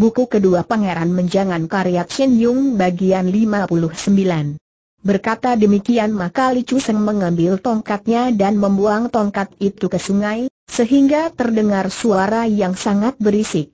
buku kedua Pangeran Menjangan karya Chen Yung bagian 59. Berkata demikian maka Li Chu Seng mengambil tongkatnya dan membuang tongkat itu ke sungai, sehingga terdengar suara yang sangat berisik.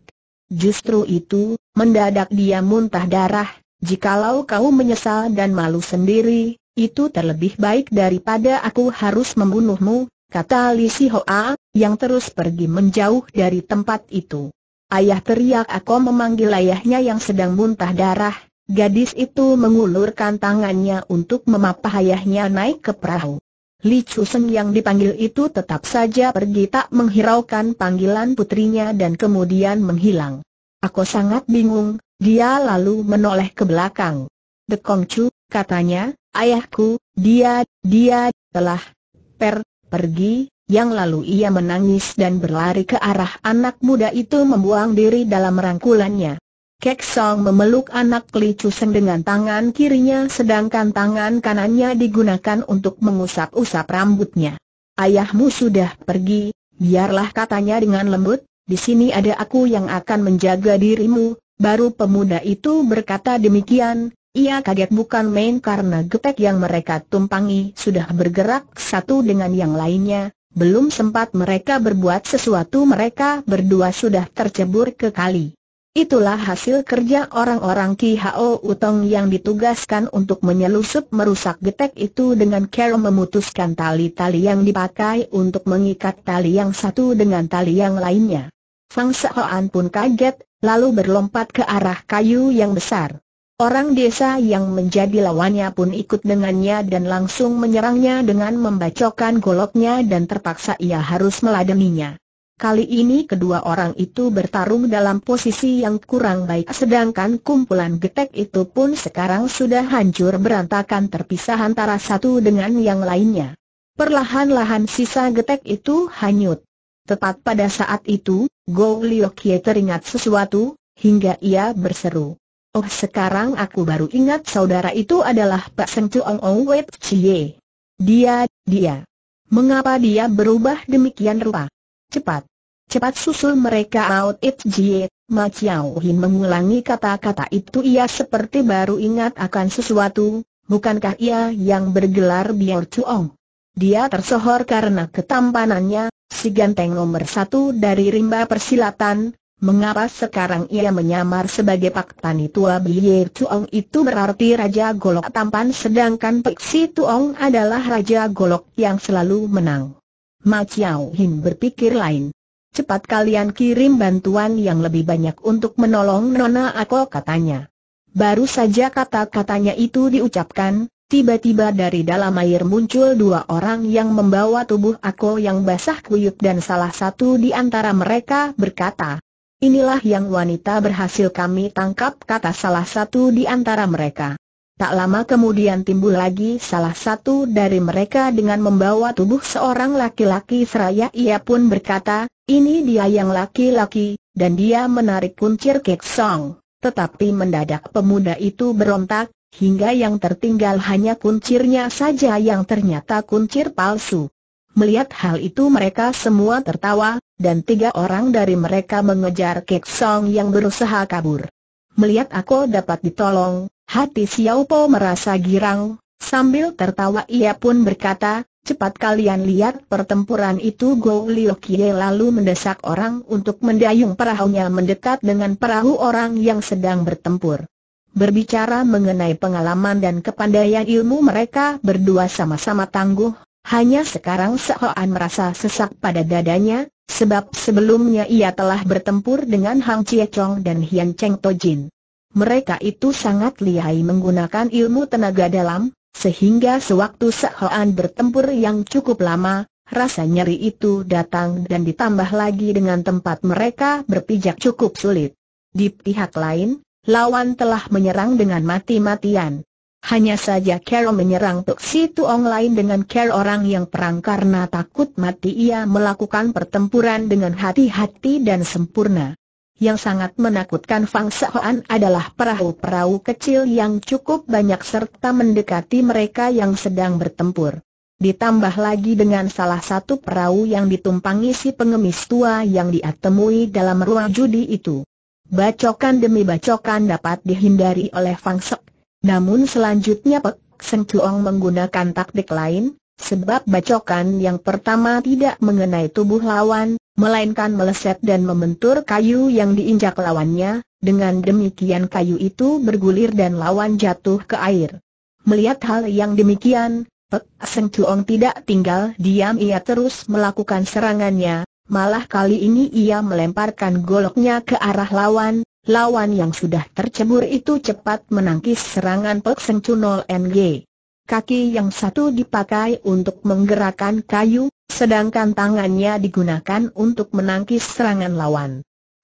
Justru itu, mendadak dia muntah darah, jikalau kau menyesal dan malu sendiri, itu terlebih baik daripada aku harus membunuhmu, kata Li Si Hoa, yang terus pergi menjauh dari tempat itu. Ayah teriak aku memanggil ayahnya yang sedang muntah darah, gadis itu mengulurkan tangannya untuk memapah ayahnya naik ke perahu. Li Chuseng yang dipanggil itu tetap saja pergi tak menghiraukan panggilan putrinya dan kemudian menghilang. Aku sangat bingung, dia lalu menoleh ke belakang. The Chu, katanya, ayahku, dia, dia, telah, per, pergi, yang lalu ia menangis dan berlari ke arah anak muda itu membuang diri dalam rangkulannya. Kek Song memeluk anak Li Seng dengan tangan kirinya sedangkan tangan kanannya digunakan untuk mengusap-usap rambutnya. Ayahmu sudah pergi, biarlah katanya dengan lembut, di sini ada aku yang akan menjaga dirimu, baru pemuda itu berkata demikian, ia kaget bukan main karena getek yang mereka tumpangi sudah bergerak satu dengan yang lainnya, belum sempat mereka berbuat sesuatu mereka berdua sudah tercebur ke kali. Itulah hasil kerja orang-orang Ki Hao Utong yang ditugaskan untuk menyelusup merusak getek itu dengan cara memutuskan tali-tali yang dipakai untuk mengikat tali yang satu dengan tali yang lainnya. Fang Sehoan pun kaget, lalu berlompat ke arah kayu yang besar. Orang desa yang menjadi lawannya pun ikut dengannya dan langsung menyerangnya dengan membacokan goloknya dan terpaksa ia harus meladeninya. Kali ini kedua orang itu bertarung dalam posisi yang kurang baik sedangkan kumpulan getek itu pun sekarang sudah hancur berantakan terpisah antara satu dengan yang lainnya. Perlahan-lahan sisa getek itu hanyut. Tepat pada saat itu, Go Liu teringat sesuatu, hingga ia berseru. Oh sekarang aku baru ingat saudara itu adalah Pak Sengcu Ong Ong Wet Chie. Dia, dia. Mengapa dia berubah demikian rupa? Cepat. Cepat susul mereka out it jie. Ma Chiao Hin mengulangi kata-kata itu ia seperti baru ingat akan sesuatu, bukankah ia yang bergelar Biao Chuong? Dia tersohor karena ketampanannya, si ganteng nomor satu dari rimba persilatan, Mengapa sekarang ia menyamar sebagai Pak Tani Tua Biye Tuong itu berarti Raja Golok tampan sedangkan Pek Si Tuong adalah Raja Golok yang selalu menang. Ma Chiao Hin berpikir lain. Cepat kalian kirim bantuan yang lebih banyak untuk menolong Nona Ako katanya. Baru saja kata-katanya itu diucapkan, Tiba-tiba dari dalam air muncul dua orang yang membawa tubuh aku yang basah kuyup dan salah satu di antara mereka berkata, Inilah yang wanita berhasil kami tangkap kata salah satu di antara mereka. Tak lama kemudian timbul lagi salah satu dari mereka dengan membawa tubuh seorang laki-laki seraya ia pun berkata, ini dia yang laki-laki, dan dia menarik kuncir Kek Song. Tetapi mendadak pemuda itu berontak, hingga yang tertinggal hanya kuncirnya saja yang ternyata kuncir palsu. Melihat hal itu mereka semua tertawa, dan tiga orang dari mereka mengejar Kek Song yang berusaha kabur. Melihat aku dapat ditolong, hati Xiao Po merasa girang, sambil tertawa ia pun berkata, cepat kalian lihat pertempuran itu Go Liu Kie lalu mendesak orang untuk mendayung perahunya mendekat dengan perahu orang yang sedang bertempur. Berbicara mengenai pengalaman dan kepandaian ilmu mereka berdua sama-sama tangguh, hanya sekarang Sehoan merasa sesak pada dadanya, sebab sebelumnya ia telah bertempur dengan Hang Chie Chong dan Hian Cheng To Jin. Mereka itu sangat lihai menggunakan ilmu tenaga dalam, sehingga sewaktu Sehoan bertempur yang cukup lama, rasa nyeri itu datang dan ditambah lagi dengan tempat mereka berpijak cukup sulit. Di pihak lain, lawan telah menyerang dengan mati-matian. Hanya saja Carol menyerang Tok Si Tuong lain dengan Carol orang yang perang karena takut mati ia melakukan pertempuran dengan hati-hati dan sempurna. Yang sangat menakutkan Fang Saoan adalah perahu-perahu kecil yang cukup banyak serta mendekati mereka yang sedang bertempur. Ditambah lagi dengan salah satu perahu yang ditumpangi si pengemis tua yang diatemui dalam ruang judi itu. Bacokan demi bacokan dapat dihindari oleh Fang Seo namun selanjutnya Pek Seng Chuong menggunakan taktik lain, sebab bacokan yang pertama tidak mengenai tubuh lawan, melainkan meleset dan membentur kayu yang diinjak lawannya, dengan demikian kayu itu bergulir dan lawan jatuh ke air. Melihat hal yang demikian, Pek Seng Chuong tidak tinggal diam ia terus melakukan serangannya, malah kali ini ia melemparkan goloknya ke arah lawan, lawan yang sudah tercebur itu cepat menangkis serangan Pek Seng NG. Kaki yang satu dipakai untuk menggerakkan kayu, sedangkan tangannya digunakan untuk menangkis serangan lawan.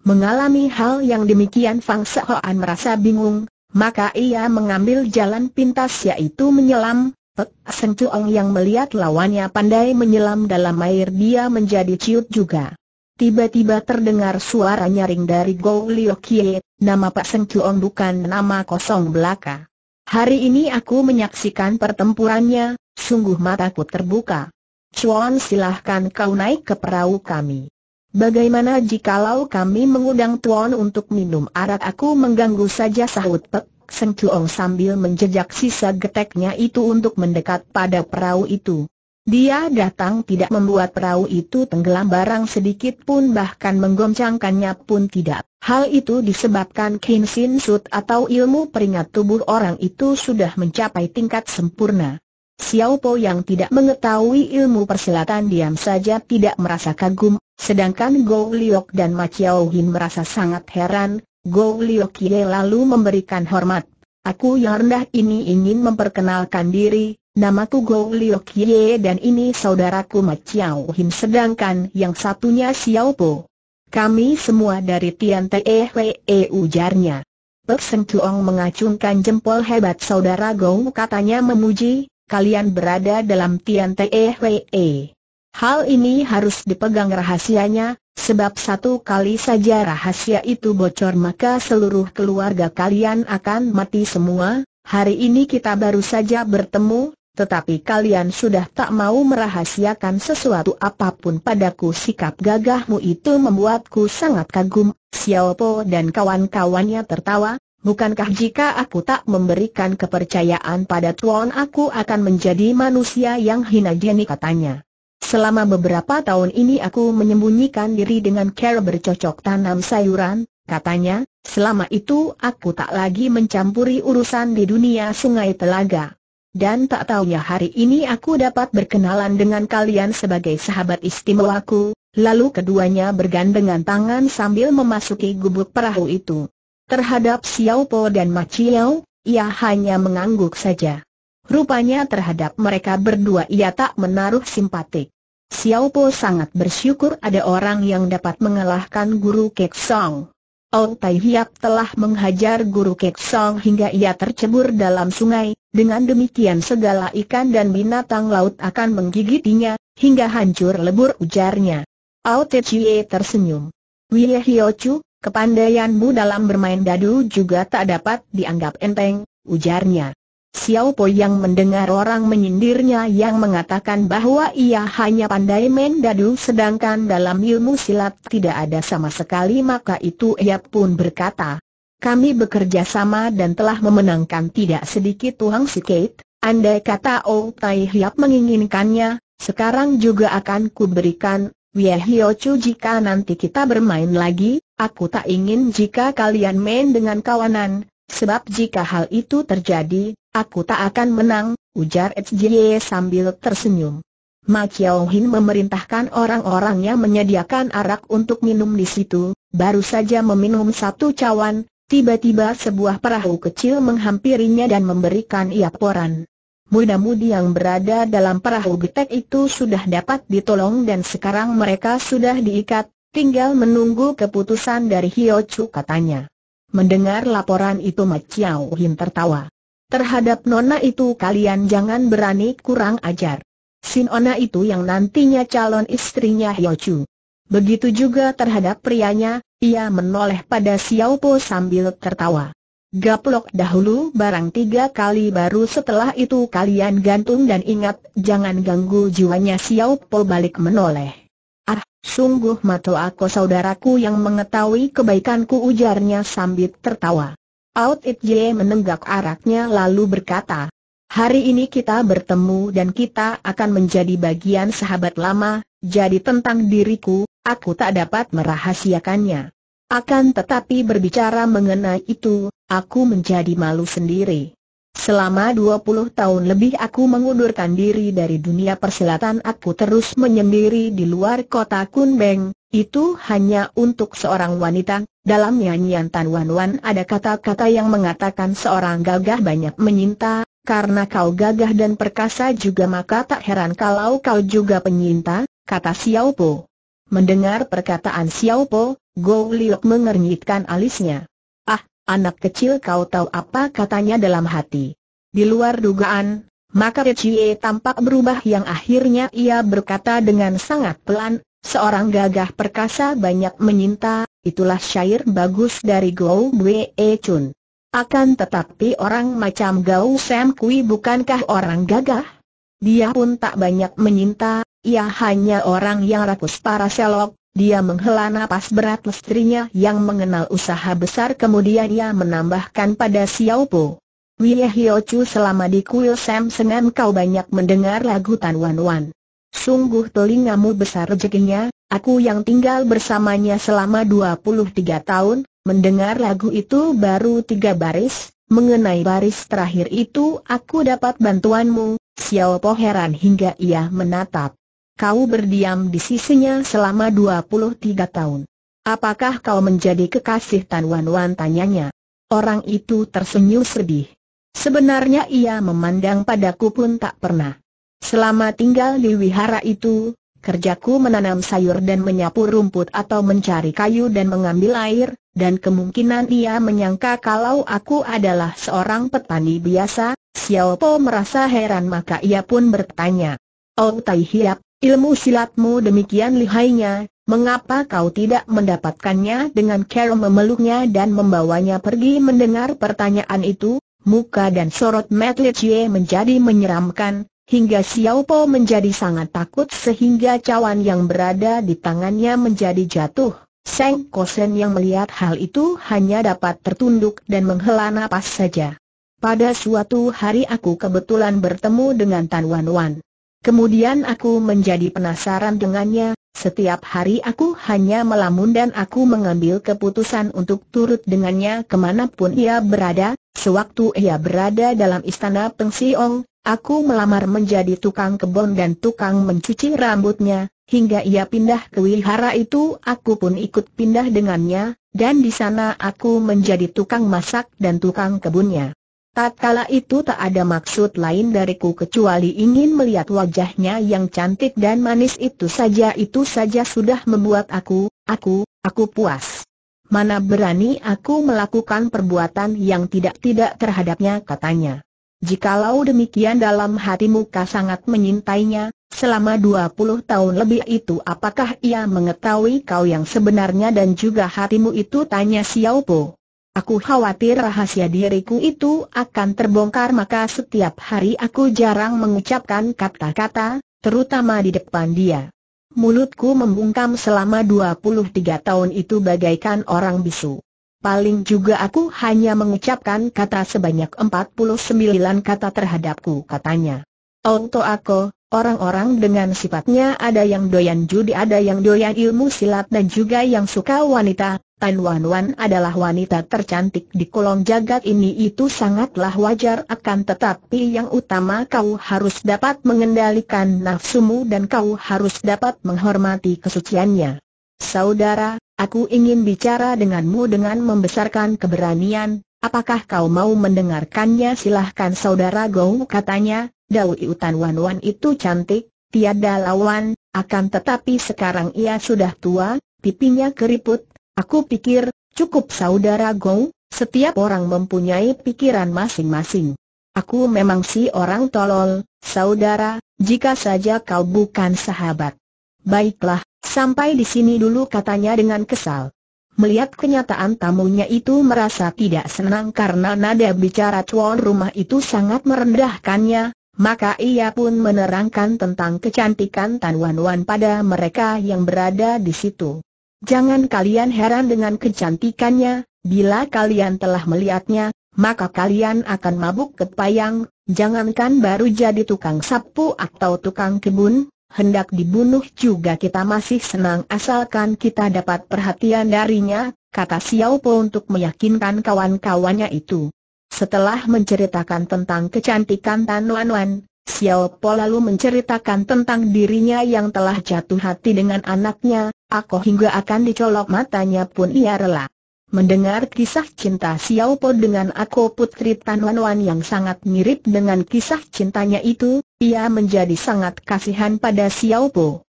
Mengalami hal yang demikian Fang Sehoan merasa bingung, maka ia mengambil jalan pintas yaitu menyelam, Pek Seng yang melihat lawannya pandai menyelam dalam air dia menjadi ciut juga. Tiba-tiba terdengar suara nyaring dari Go Lio Kie, nama Pak Seng Chuong bukan nama kosong belaka. Hari ini aku menyaksikan pertempurannya, sungguh mataku terbuka. Chuan silahkan kau naik ke perahu kami. Bagaimana jikalau kami mengundang Tuan untuk minum arak aku mengganggu saja sahut Pak Seng sambil menjejak sisa geteknya itu untuk mendekat pada perahu itu. Dia datang tidak membuat perahu itu tenggelam barang sedikit pun bahkan menggoncangkannya pun tidak. Hal itu disebabkan Sin Sut atau ilmu peringat tubuh orang itu sudah mencapai tingkat sempurna. Xiao Po yang tidak mengetahui ilmu persilatan diam saja tidak merasa kagum, sedangkan Go Liok dan Ma Chiao Hin merasa sangat heran, Go Liok Ye lalu memberikan hormat. Aku yang rendah ini ingin memperkenalkan diri, Namaku Gou Liu Kie dan ini saudaraku Ma Chiao Him sedangkan yang satunya Xiao Po. Kami semua dari Tian Te Hwe e ujarnya. Pek Chuong mengacungkan jempol hebat saudara Gou katanya memuji, kalian berada dalam Tian Te Hwe. E. Hal ini harus dipegang rahasianya, sebab satu kali saja rahasia itu bocor maka seluruh keluarga kalian akan mati semua, Hari ini kita baru saja bertemu, tetapi kalian sudah tak mau merahasiakan sesuatu apapun padaku sikap gagahmu itu membuatku sangat kagum Xiao Po dan kawan-kawannya tertawa Bukankah jika aku tak memberikan kepercayaan pada Tuan aku akan menjadi manusia yang hina jenis katanya Selama beberapa tahun ini aku menyembunyikan diri dengan cara bercocok tanam sayuran Katanya, selama itu aku tak lagi mencampuri urusan di dunia sungai telaga dan tak tahu ya hari ini aku dapat berkenalan dengan kalian sebagai sahabat istimewaku, lalu keduanya bergandengan tangan sambil memasuki gubuk perahu itu. Terhadap Xiao Po dan Ma Chiao, ia hanya mengangguk saja. Rupanya terhadap mereka berdua ia tak menaruh simpatik. Xiao Po sangat bersyukur ada orang yang dapat mengalahkan guru Kek Song. Ong Tai Hiap telah menghajar guru Kek Song hingga ia tercebur dalam sungai, dengan demikian segala ikan dan binatang laut akan menggigitinya, hingga hancur lebur ujarnya. Ao Te Chie tersenyum. Wie Hio Chu, kepandaianmu dalam bermain dadu juga tak dapat dianggap enteng, ujarnya. Xiao Po yang mendengar orang menyindirnya yang mengatakan bahwa ia hanya pandai main dadu sedangkan dalam ilmu silat tidak ada sama sekali maka itu ia pun berkata, kami bekerja sama dan telah memenangkan tidak sedikit tuang si Kate, andai kata O Tai Hiap menginginkannya, sekarang juga akan kuberikan, Wei Hio Chu jika nanti kita bermain lagi, aku tak ingin jika kalian main dengan kawanan, Sebab jika hal itu terjadi, aku tak akan menang, ujar Ejie sambil tersenyum. Ma Chiao memerintahkan orang-orangnya menyediakan arak untuk minum di situ, baru saja meminum satu cawan, tiba-tiba sebuah perahu kecil menghampirinya dan memberikan ia laporan. Muda-mudi yang berada dalam perahu getek itu sudah dapat ditolong dan sekarang mereka sudah diikat, tinggal menunggu keputusan dari Hio katanya. Mendengar laporan itu Ma Chiao Hin tertawa. Terhadap nona itu kalian jangan berani kurang ajar. Sinona itu yang nantinya calon istrinya Chu. Begitu juga terhadap prianya, ia menoleh pada Xiao Po sambil tertawa. Gaplok dahulu barang tiga kali baru setelah itu kalian gantung dan ingat, jangan ganggu jiwanya Xiao Po balik menoleh. Ah, sungguh mato aku saudaraku yang mengetahui kebaikanku ujarnya sambil tertawa. Out It Ye menenggak araknya lalu berkata, Hari ini kita bertemu dan kita akan menjadi bagian sahabat lama, jadi tentang diriku, aku tak dapat merahasiakannya. Akan tetapi berbicara mengenai itu, aku menjadi malu sendiri. Selama 20 tahun lebih aku mengundurkan diri dari dunia persilatan aku terus menyendiri di luar kota Kunbeng, itu hanya untuk seorang wanita, dalam nyanyian Tan Wan Wan ada kata-kata yang mengatakan seorang gagah banyak menyinta, karena kau gagah dan perkasa juga maka tak heran kalau kau juga penyinta, kata Xiao Po. Mendengar perkataan Xiao Po, Go Liok mengernyitkan alisnya. Anak kecil kau tahu apa katanya dalam hati. Di luar dugaan, maka Cie tampak berubah yang akhirnya ia berkata dengan sangat pelan, seorang gagah perkasa banyak menyinta, itulah syair bagus dari Gou Bwe e Chun. Akan tetapi orang macam Gou Sam Kui bukankah orang gagah? Dia pun tak banyak menyinta, ia hanya orang yang rakus para selok, dia menghela napas berat lestrinya yang mengenal usaha besar kemudian ia menambahkan pada Xiao Po. Wih Hyo Chu selama di kuil Sam Sengan kau banyak mendengar lagu Tan Wan Wan. Sungguh telingamu besar rezekinya, aku yang tinggal bersamanya selama 23 tahun, mendengar lagu itu baru tiga baris, mengenai baris terakhir itu aku dapat bantuanmu, Xiao Po heran hingga ia menatap kau berdiam di sisinya selama 23 tahun. Apakah kau menjadi kekasih Tan Wan Wan tanyanya? Orang itu tersenyum sedih. Sebenarnya ia memandang padaku pun tak pernah. Selama tinggal di wihara itu, kerjaku menanam sayur dan menyapu rumput atau mencari kayu dan mengambil air, dan kemungkinan ia menyangka kalau aku adalah seorang petani biasa, Xiao Po merasa heran maka ia pun bertanya. Oh Tai Hiap, Ilmu silatmu demikian lihainya, mengapa kau tidak mendapatkannya dengan cara memeluknya dan membawanya pergi mendengar pertanyaan itu? Muka dan sorot Li Chie menjadi menyeramkan, hingga Xiao Po menjadi sangat takut sehingga cawan yang berada di tangannya menjadi jatuh. Seng Kosen yang melihat hal itu hanya dapat tertunduk dan menghela napas saja. Pada suatu hari aku kebetulan bertemu dengan Tan Wan Wan. Kemudian aku menjadi penasaran dengannya, setiap hari aku hanya melamun dan aku mengambil keputusan untuk turut dengannya kemanapun ia berada, sewaktu ia berada dalam istana Pengsiong, aku melamar menjadi tukang kebun dan tukang mencuci rambutnya, hingga ia pindah ke wihara itu aku pun ikut pindah dengannya, dan di sana aku menjadi tukang masak dan tukang kebunnya. Tatkala itu tak ada maksud lain dariku kecuali ingin melihat wajahnya yang cantik dan manis itu saja itu saja sudah membuat aku, aku, aku puas. Mana berani aku melakukan perbuatan yang tidak-tidak terhadapnya katanya. Jikalau demikian dalam hatimu kau sangat menyintainya, selama 20 tahun lebih itu apakah ia mengetahui kau yang sebenarnya dan juga hatimu itu tanya Xiao Po. Aku khawatir rahasia diriku itu akan terbongkar maka setiap hari aku jarang mengucapkan kata-kata, terutama di depan dia. Mulutku membungkam selama 23 tahun itu bagaikan orang bisu. Paling juga aku hanya mengucapkan kata sebanyak 49 kata terhadapku katanya. Onto aku, Orang-orang dengan sifatnya ada yang doyan judi ada yang doyan ilmu silat dan juga yang suka wanita Tan Wan Wan adalah wanita tercantik di kolong jagat ini itu sangatlah wajar akan tetapi yang utama kau harus dapat mengendalikan nafsumu dan kau harus dapat menghormati kesuciannya. Saudara, aku ingin bicara denganmu dengan membesarkan keberanian, apakah kau mau mendengarkannya silahkan saudara Gou katanya, Dawei Utan Wan Wan itu cantik, tiada lawan, akan tetapi sekarang ia sudah tua, pipinya keriput, aku pikir, cukup saudara Gong. setiap orang mempunyai pikiran masing-masing. Aku memang si orang tolol, saudara, jika saja kau bukan sahabat. Baiklah, sampai di sini dulu katanya dengan kesal. Melihat kenyataan tamunya itu merasa tidak senang karena nada bicara tuan rumah itu sangat merendahkannya, maka ia pun menerangkan tentang kecantikan Tan Wan Wan pada mereka yang berada di situ. Jangan kalian heran dengan kecantikannya, bila kalian telah melihatnya, maka kalian akan mabuk payang, jangankan baru jadi tukang sapu atau tukang kebun, hendak dibunuh juga kita masih senang asalkan kita dapat perhatian darinya, kata Xiao Po untuk meyakinkan kawan-kawannya itu. Setelah menceritakan tentang kecantikan Tan Wan Wan, Xiao Po lalu menceritakan tentang dirinya yang telah jatuh hati dengan anaknya, aku hingga akan dicolok matanya pun ia rela. Mendengar kisah cinta Xiao Po dengan aku putri Tan Wan Wan yang sangat mirip dengan kisah cintanya itu, ia menjadi sangat kasihan pada Xiao Po.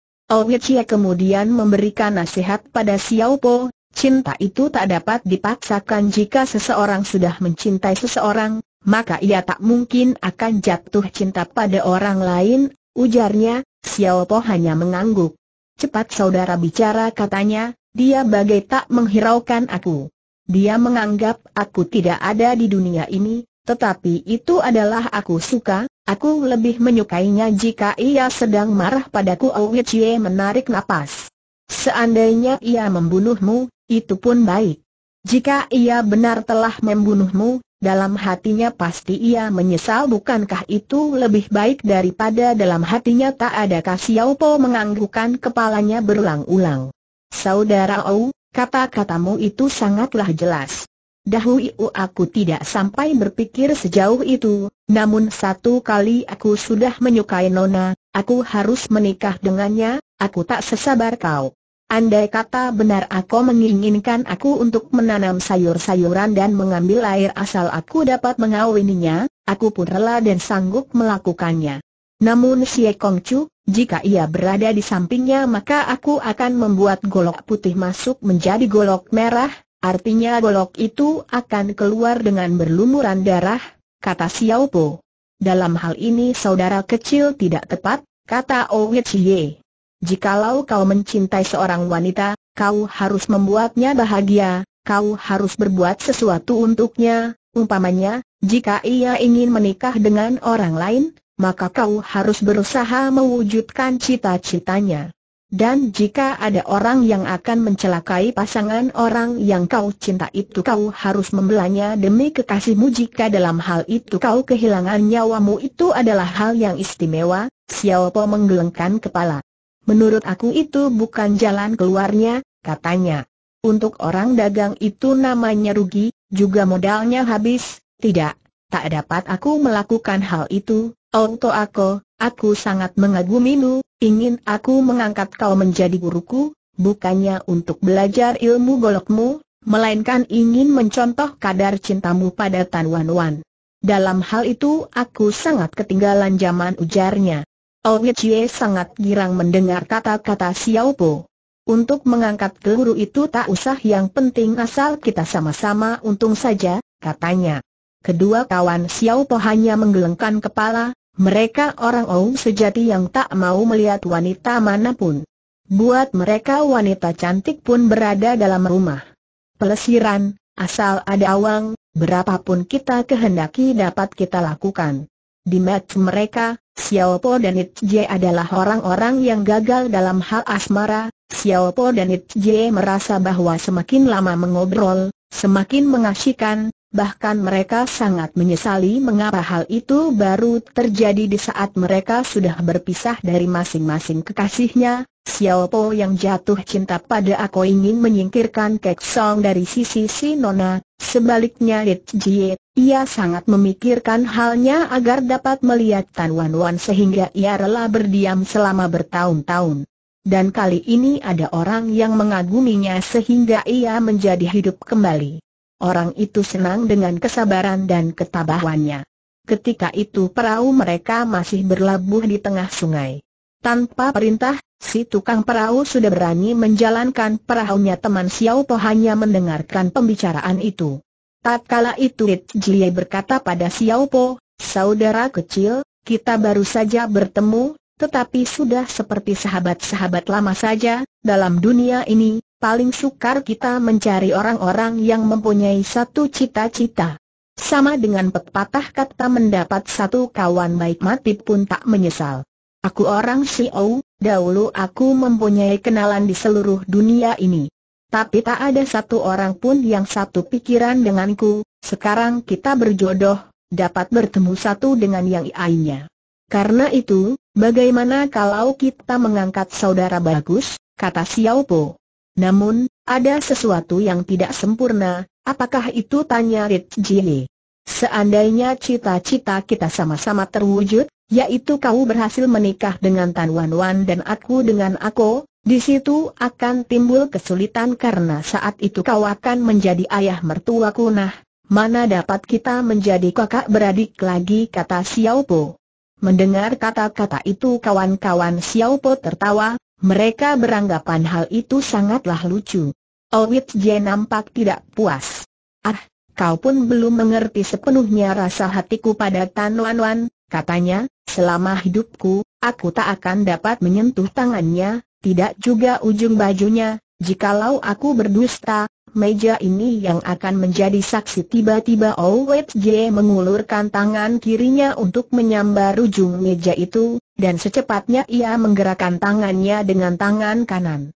Chia kemudian memberikan nasihat pada Xiao Po, Cinta itu tak dapat dipaksakan jika seseorang sudah mencintai seseorang, maka ia tak mungkin akan jatuh cinta pada orang lain, ujarnya, Xiao Po hanya mengangguk. Cepat saudara bicara katanya, dia bagai tak menghiraukan aku. Dia menganggap aku tidak ada di dunia ini, tetapi itu adalah aku suka, aku lebih menyukainya jika ia sedang marah padaku Chie menarik napas. Seandainya ia membunuhmu, itu pun baik. Jika ia benar telah membunuhmu, dalam hatinya pasti ia menyesal bukankah itu lebih baik daripada dalam hatinya tak ada Kasiaupo menganggukan kepalanya berulang-ulang. Saudara Au, kata-katamu itu sangatlah jelas. Dahulu aku tidak sampai berpikir sejauh itu, namun satu kali aku sudah menyukai Nona, aku harus menikah dengannya, aku tak sesabar kau. Andai kata benar aku menginginkan aku untuk menanam sayur-sayuran dan mengambil air asal aku dapat mengawininya, aku pun rela dan sanggup melakukannya. Namun Si Kong Chu, jika ia berada di sampingnya maka aku akan membuat golok putih masuk menjadi golok merah, artinya golok itu akan keluar dengan berlumuran darah, kata Xiao Po. Dalam hal ini saudara kecil tidak tepat, kata Owe Chie. Jikalau kau mencintai seorang wanita, kau harus membuatnya bahagia, kau harus berbuat sesuatu untuknya, umpamanya, jika ia ingin menikah dengan orang lain, maka kau harus berusaha mewujudkan cita-citanya. Dan jika ada orang yang akan mencelakai pasangan orang yang kau cinta itu kau harus membelanya demi kekasihmu jika dalam hal itu kau kehilangan nyawamu itu adalah hal yang istimewa, Xiao Po menggelengkan kepala. Menurut aku itu bukan jalan keluarnya, katanya. Untuk orang dagang itu namanya rugi, juga modalnya habis, tidak, tak dapat aku melakukan hal itu, Onto oh, aku, aku sangat mengagumimu, ingin aku mengangkat kau menjadi guruku, bukannya untuk belajar ilmu golokmu, melainkan ingin mencontoh kadar cintamu pada Tan Wan Wan. Dalam hal itu aku sangat ketinggalan zaman ujarnya. Owe Chie sangat girang mendengar kata-kata Xiao Po. Untuk mengangkat guru itu tak usah yang penting asal kita sama-sama untung saja, katanya. Kedua kawan Xiao Po hanya menggelengkan kepala, mereka orang Ou sejati yang tak mau melihat wanita manapun. Buat mereka wanita cantik pun berada dalam rumah. Pelesiran, asal ada awang, berapapun kita kehendaki dapat kita lakukan. Di match mereka, Xiao Po dan It Jie adalah orang-orang yang gagal dalam hal asmara, Xiao Po dan It Jie merasa bahwa semakin lama mengobrol, semakin mengasyikan, bahkan mereka sangat menyesali mengapa hal itu baru terjadi di saat mereka sudah berpisah dari masing-masing kekasihnya, Xiao Po yang jatuh cinta pada aku ingin menyingkirkan Kek Song dari sisi si Nona, sebaliknya Lit Jie, ia sangat memikirkan halnya agar dapat melihat Tan Wan Wan sehingga ia rela berdiam selama bertahun-tahun. Dan kali ini ada orang yang mengaguminya sehingga ia menjadi hidup kembali. Orang itu senang dengan kesabaran dan ketabahannya. Ketika itu perahu mereka masih berlabuh di tengah sungai. Tanpa perintah, si tukang perahu sudah berani menjalankan perahunya teman Xiao Po hanya mendengarkan pembicaraan itu. Tatkala itu It Jie berkata pada Xiao Po, saudara kecil, kita baru saja bertemu, tetapi sudah seperti sahabat-sahabat lama saja, dalam dunia ini, paling sukar kita mencari orang-orang yang mempunyai satu cita-cita. Sama dengan pepatah kata mendapat satu kawan baik mati pun tak menyesal. Aku orang Xiao, dahulu aku mempunyai kenalan di seluruh dunia ini. Tapi tak ada satu orang pun yang satu pikiran denganku, sekarang kita berjodoh, dapat bertemu satu dengan yang lainnya. Karena itu, bagaimana kalau kita mengangkat saudara bagus, kata Xiao Po. Namun, ada sesuatu yang tidak sempurna, apakah itu tanya Rit Jie. Seandainya cita-cita kita sama-sama terwujud, yaitu kau berhasil menikah dengan Tan Wan Wan dan aku dengan aku, di situ akan timbul kesulitan karena saat itu kau akan menjadi ayah mertuaku nah, mana dapat kita menjadi kakak beradik lagi kata Xiao Po. Mendengar kata-kata itu kawan-kawan Xiao Po tertawa, mereka beranggapan hal itu sangatlah lucu. Owit J nampak tidak puas. Ah, kau pun belum mengerti sepenuhnya rasa hatiku pada Tan Wan Wan, katanya, selama hidupku, aku tak akan dapat menyentuh tangannya, tidak juga ujung bajunya, jikalau aku berdusta, meja ini yang akan menjadi saksi tiba-tiba Owet J mengulurkan tangan kirinya untuk menyambar ujung meja itu, dan secepatnya ia menggerakkan tangannya dengan tangan kanan.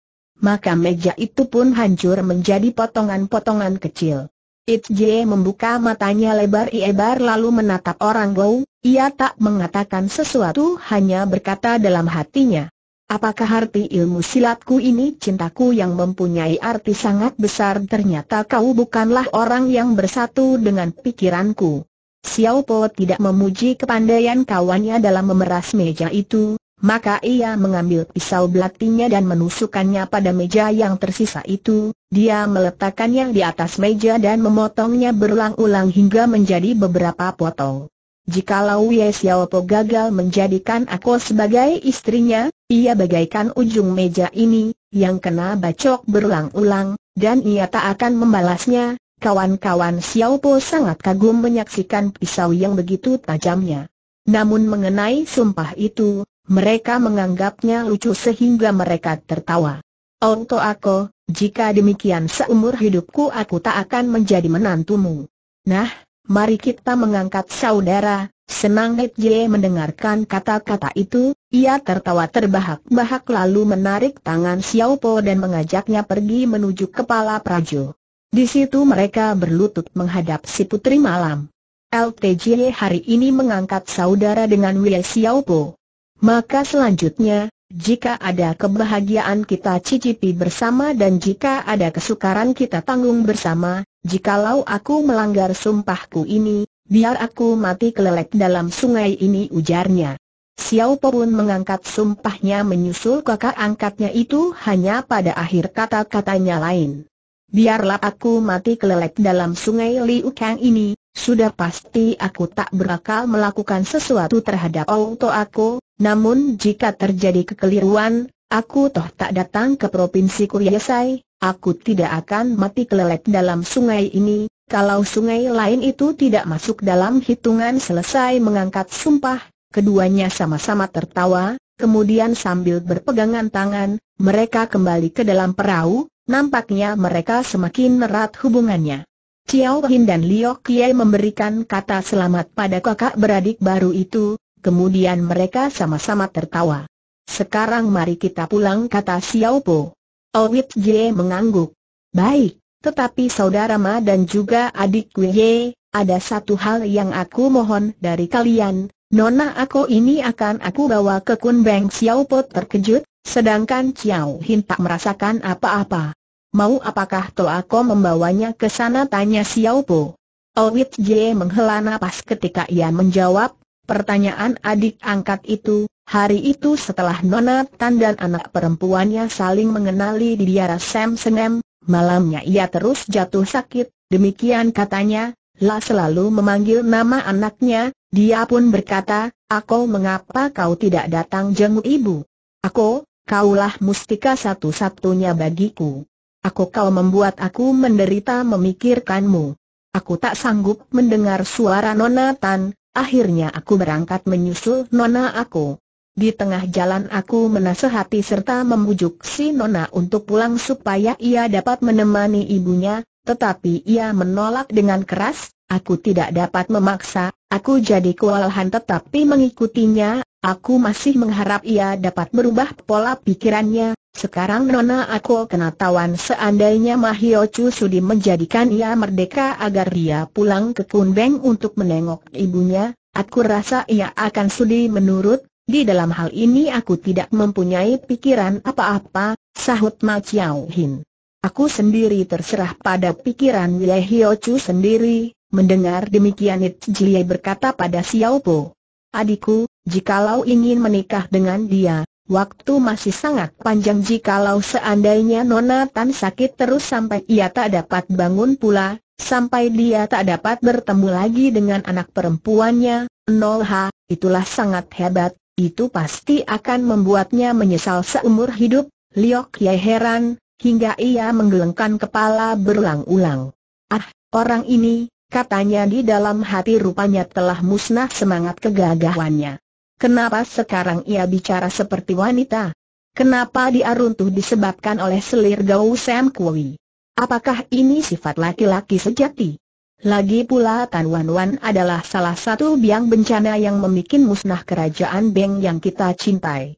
Maka meja itu pun hancur menjadi potongan-potongan kecil. J membuka matanya lebar-lebar lalu menatap orang Gou, ia tak mengatakan sesuatu hanya berkata dalam hatinya. Apakah arti ilmu silatku ini cintaku yang mempunyai arti sangat besar ternyata kau bukanlah orang yang bersatu dengan pikiranku. Xiao Po tidak memuji kepandaian kawannya dalam memeras meja itu, maka ia mengambil pisau belatinya dan menusukkannya pada meja yang tersisa itu, dia meletakkannya di atas meja dan memotongnya berulang-ulang hingga menjadi beberapa potong. Jikalau Ye Po gagal menjadikan aku sebagai istrinya, ia bagaikan ujung meja ini, yang kena bacok berulang-ulang, dan ia tak akan membalasnya. Kawan-kawan Xiao Po sangat kagum menyaksikan pisau yang begitu tajamnya. Namun mengenai sumpah itu, mereka menganggapnya lucu sehingga mereka tertawa. Oh, to aku, jika demikian seumur hidupku aku tak akan menjadi menantumu. Nah, mari kita mengangkat saudara. Senang Jie mendengarkan kata-kata itu, ia tertawa terbahak-bahak lalu menarik tangan Xiao Po dan mengajaknya pergi menuju kepala prajurit. Di situ mereka berlutut menghadap si putri malam. LTJ hari ini mengangkat saudara dengan Wei Xiao Po. Maka selanjutnya, jika ada kebahagiaan kita cicipi bersama dan jika ada kesukaran kita tanggung bersama, jikalau aku melanggar sumpahku ini, biar aku mati kelelek dalam sungai ini ujarnya. Xiao po pun mengangkat sumpahnya menyusul kakak angkatnya itu hanya pada akhir kata-katanya lain. Biarlah aku mati kelelek dalam sungai Liu Kang ini, sudah pasti aku tak berakal melakukan sesuatu terhadap auto aku, namun jika terjadi kekeliruan, aku toh tak datang ke Provinsi Kuryasai, aku tidak akan mati kelelet dalam sungai ini, kalau sungai lain itu tidak masuk dalam hitungan selesai mengangkat sumpah, keduanya sama-sama tertawa, kemudian sambil berpegangan tangan, mereka kembali ke dalam perahu, nampaknya mereka semakin erat hubungannya. Chiao Hin dan Liok Kie memberikan kata selamat pada kakak beradik baru itu, kemudian mereka sama-sama tertawa. Sekarang mari kita pulang kata Xiao Po. Owit oh, Jie mengangguk. Baik, tetapi saudara Ma dan juga adik Ye, ada satu hal yang aku mohon dari kalian, Nona aku ini akan aku bawa ke Kunbeng Xiao Po terkejut, sedangkan Chiao Hin tak merasakan apa-apa. Mau apakah aku membawanya ke sana tanya Xiao Po. Owit Jie menghela nafas ketika ia menjawab, pertanyaan adik angkat itu, hari itu setelah Nona Tan dan anak perempuannya saling mengenali di diara Sam Senem, malamnya ia terus jatuh sakit, demikian katanya, La selalu memanggil nama anaknya, dia pun berkata, Aku mengapa kau tidak datang jenguk ibu? Aku, kaulah mustika satu-satunya bagiku. Aku kau membuat aku menderita memikirkanmu. Aku tak sanggup mendengar suara Nona Tan, akhirnya aku berangkat menyusul Nona aku. Di tengah jalan aku menasehati serta membujuk si Nona untuk pulang supaya ia dapat menemani ibunya, tetapi ia menolak dengan keras, aku tidak dapat memaksa, aku jadi kewalahan tetapi mengikutinya, aku masih mengharap ia dapat berubah pola pikirannya, sekarang Nona aku kena tawan seandainya Mahio Chu Sudi menjadikan ia merdeka agar dia pulang ke Kunbeng untuk menengok ibunya, aku rasa ia akan sudi menurut, di dalam hal ini aku tidak mempunyai pikiran apa-apa, sahut Ma Chiao Hin. Aku sendiri terserah pada pikiran Wilehio Chu sendiri, mendengar demikian It Jie berkata pada Xiao Po. Adikku, jikalau ingin menikah dengan dia, Waktu masih sangat panjang jikalau seandainya Nona Tan sakit terus sampai ia tak dapat bangun pula, sampai dia tak dapat bertemu lagi dengan anak perempuannya, Nolha, itulah sangat hebat, itu pasti akan membuatnya menyesal seumur hidup, Liok Ye heran, hingga ia menggelengkan kepala berulang-ulang. Ah, orang ini, katanya di dalam hati rupanya telah musnah semangat kegagahannya kenapa sekarang ia bicara seperti wanita? Kenapa dia runtuh disebabkan oleh selir gau Sam Kui? Apakah ini sifat laki-laki sejati? Lagi pula Tan Wan Wan adalah salah satu biang bencana yang membuat musnah kerajaan Beng yang kita cintai.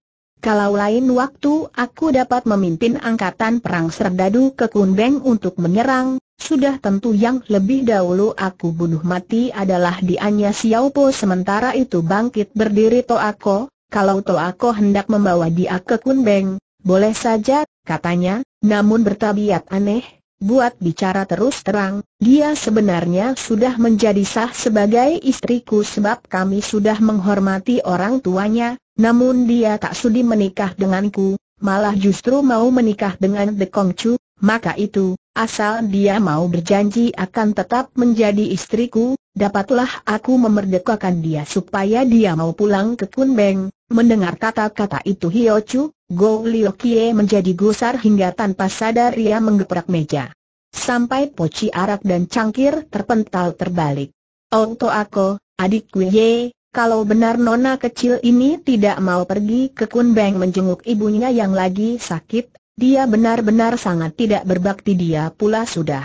Kalau lain waktu aku dapat memimpin angkatan perang serdadu ke Kunbeng untuk menyerang, sudah tentu yang lebih dahulu aku bunuh mati adalah dianya Xiaopo sementara itu bangkit berdiri Toako, kalau Toako hendak membawa dia ke Kunbeng, boleh saja, katanya, namun bertabiat aneh, buat bicara terus terang, dia sebenarnya sudah menjadi sah sebagai istriku sebab kami sudah menghormati orang tuanya, namun dia tak sudi menikah denganku, malah justru mau menikah dengan The Kong Chu. maka itu, asal dia mau berjanji akan tetap menjadi istriku, dapatlah aku memerdekakan dia supaya dia mau pulang ke Kun Beng. Mendengar kata-kata itu Hiochu, Go Liu Kie menjadi gusar hingga tanpa sadar ia menggeprak meja. Sampai poci arak dan cangkir terpental terbalik. Onto aku, adik Ye, kalau benar nona kecil ini tidak mau pergi ke Kunbeng menjenguk ibunya yang lagi sakit, dia benar-benar sangat tidak berbakti dia pula sudah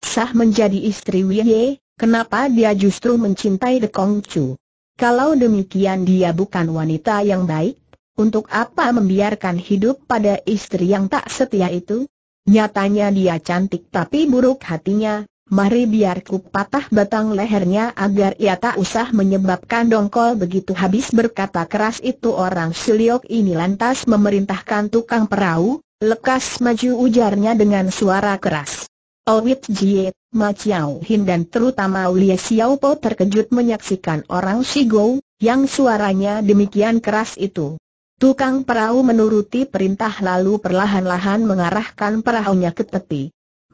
sah menjadi istri Wye, kenapa dia justru mencintai The Chu. Kalau demikian dia bukan wanita yang baik, untuk apa membiarkan hidup pada istri yang tak setia itu? Nyatanya dia cantik tapi buruk hatinya, mari biarku patah batang lehernya agar ia tak usah menyebabkan dongkol begitu habis berkata keras itu orang siliok ini lantas memerintahkan tukang perahu, lekas maju ujarnya dengan suara keras. Owit Jie, Ma Chiao Hin dan terutama Ulia Xiao Po terkejut menyaksikan orang Shigou, yang suaranya demikian keras itu. Tukang perahu menuruti perintah lalu perlahan-lahan mengarahkan perahunya ke tepi.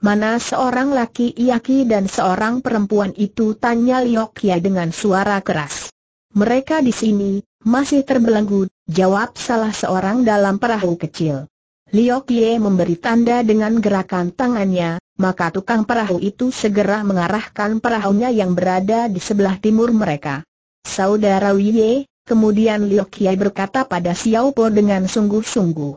Mana seorang laki iaki dan seorang perempuan itu tanya Liokia dengan suara keras. Mereka di sini, masih terbelenggu, jawab salah seorang dalam perahu kecil. Liu Kie memberi tanda dengan gerakan tangannya, maka tukang perahu itu segera mengarahkan perahunya yang berada di sebelah timur mereka. Saudara Wiye, kemudian Liu Kie berkata pada Xiao Po dengan sungguh-sungguh.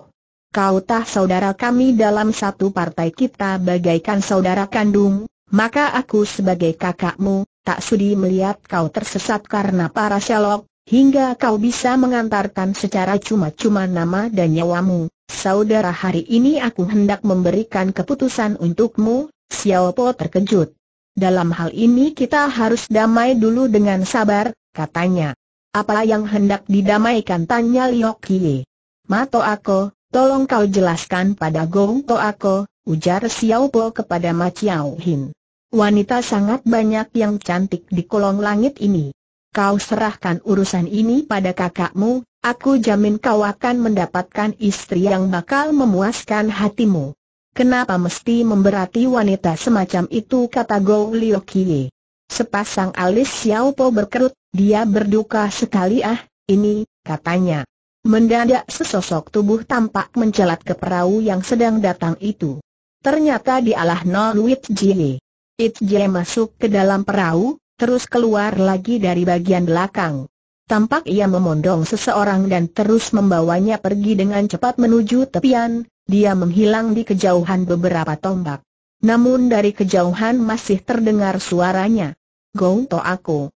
Kau tah saudara kami dalam satu partai kita bagaikan saudara kandung, maka aku sebagai kakakmu, tak sudi melihat kau tersesat karena para selok, hingga kau bisa mengantarkan secara cuma-cuma nama dan nyawamu Saudara hari ini aku hendak memberikan keputusan untukmu, Xiao Po terkejut. Dalam hal ini kita harus damai dulu dengan sabar, katanya. Apa yang hendak didamaikan tanya Liok Kie. Mato Ako, tolong kau jelaskan pada Gong To Ako, ujar Xiao Po kepada Ma Chiao Hin. Wanita sangat banyak yang cantik di kolong langit ini. Kau serahkan urusan ini pada kakakmu, Aku jamin kau akan mendapatkan istri yang bakal memuaskan hatimu. Kenapa mesti memberati wanita semacam itu kata Gou Liu Kie. Sepasang alis Xiao Po berkerut, dia berduka sekali ah, ini, katanya. Mendadak sesosok tubuh tampak mencelat ke perahu yang sedang datang itu. Ternyata dialah Nol Wit Jie. It Jie masuk ke dalam perahu, terus keluar lagi dari bagian belakang. Tampak ia memondong seseorang dan terus membawanya pergi dengan cepat menuju tepian, dia menghilang di kejauhan beberapa tombak. Namun dari kejauhan masih terdengar suaranya. Gong Gonto aku.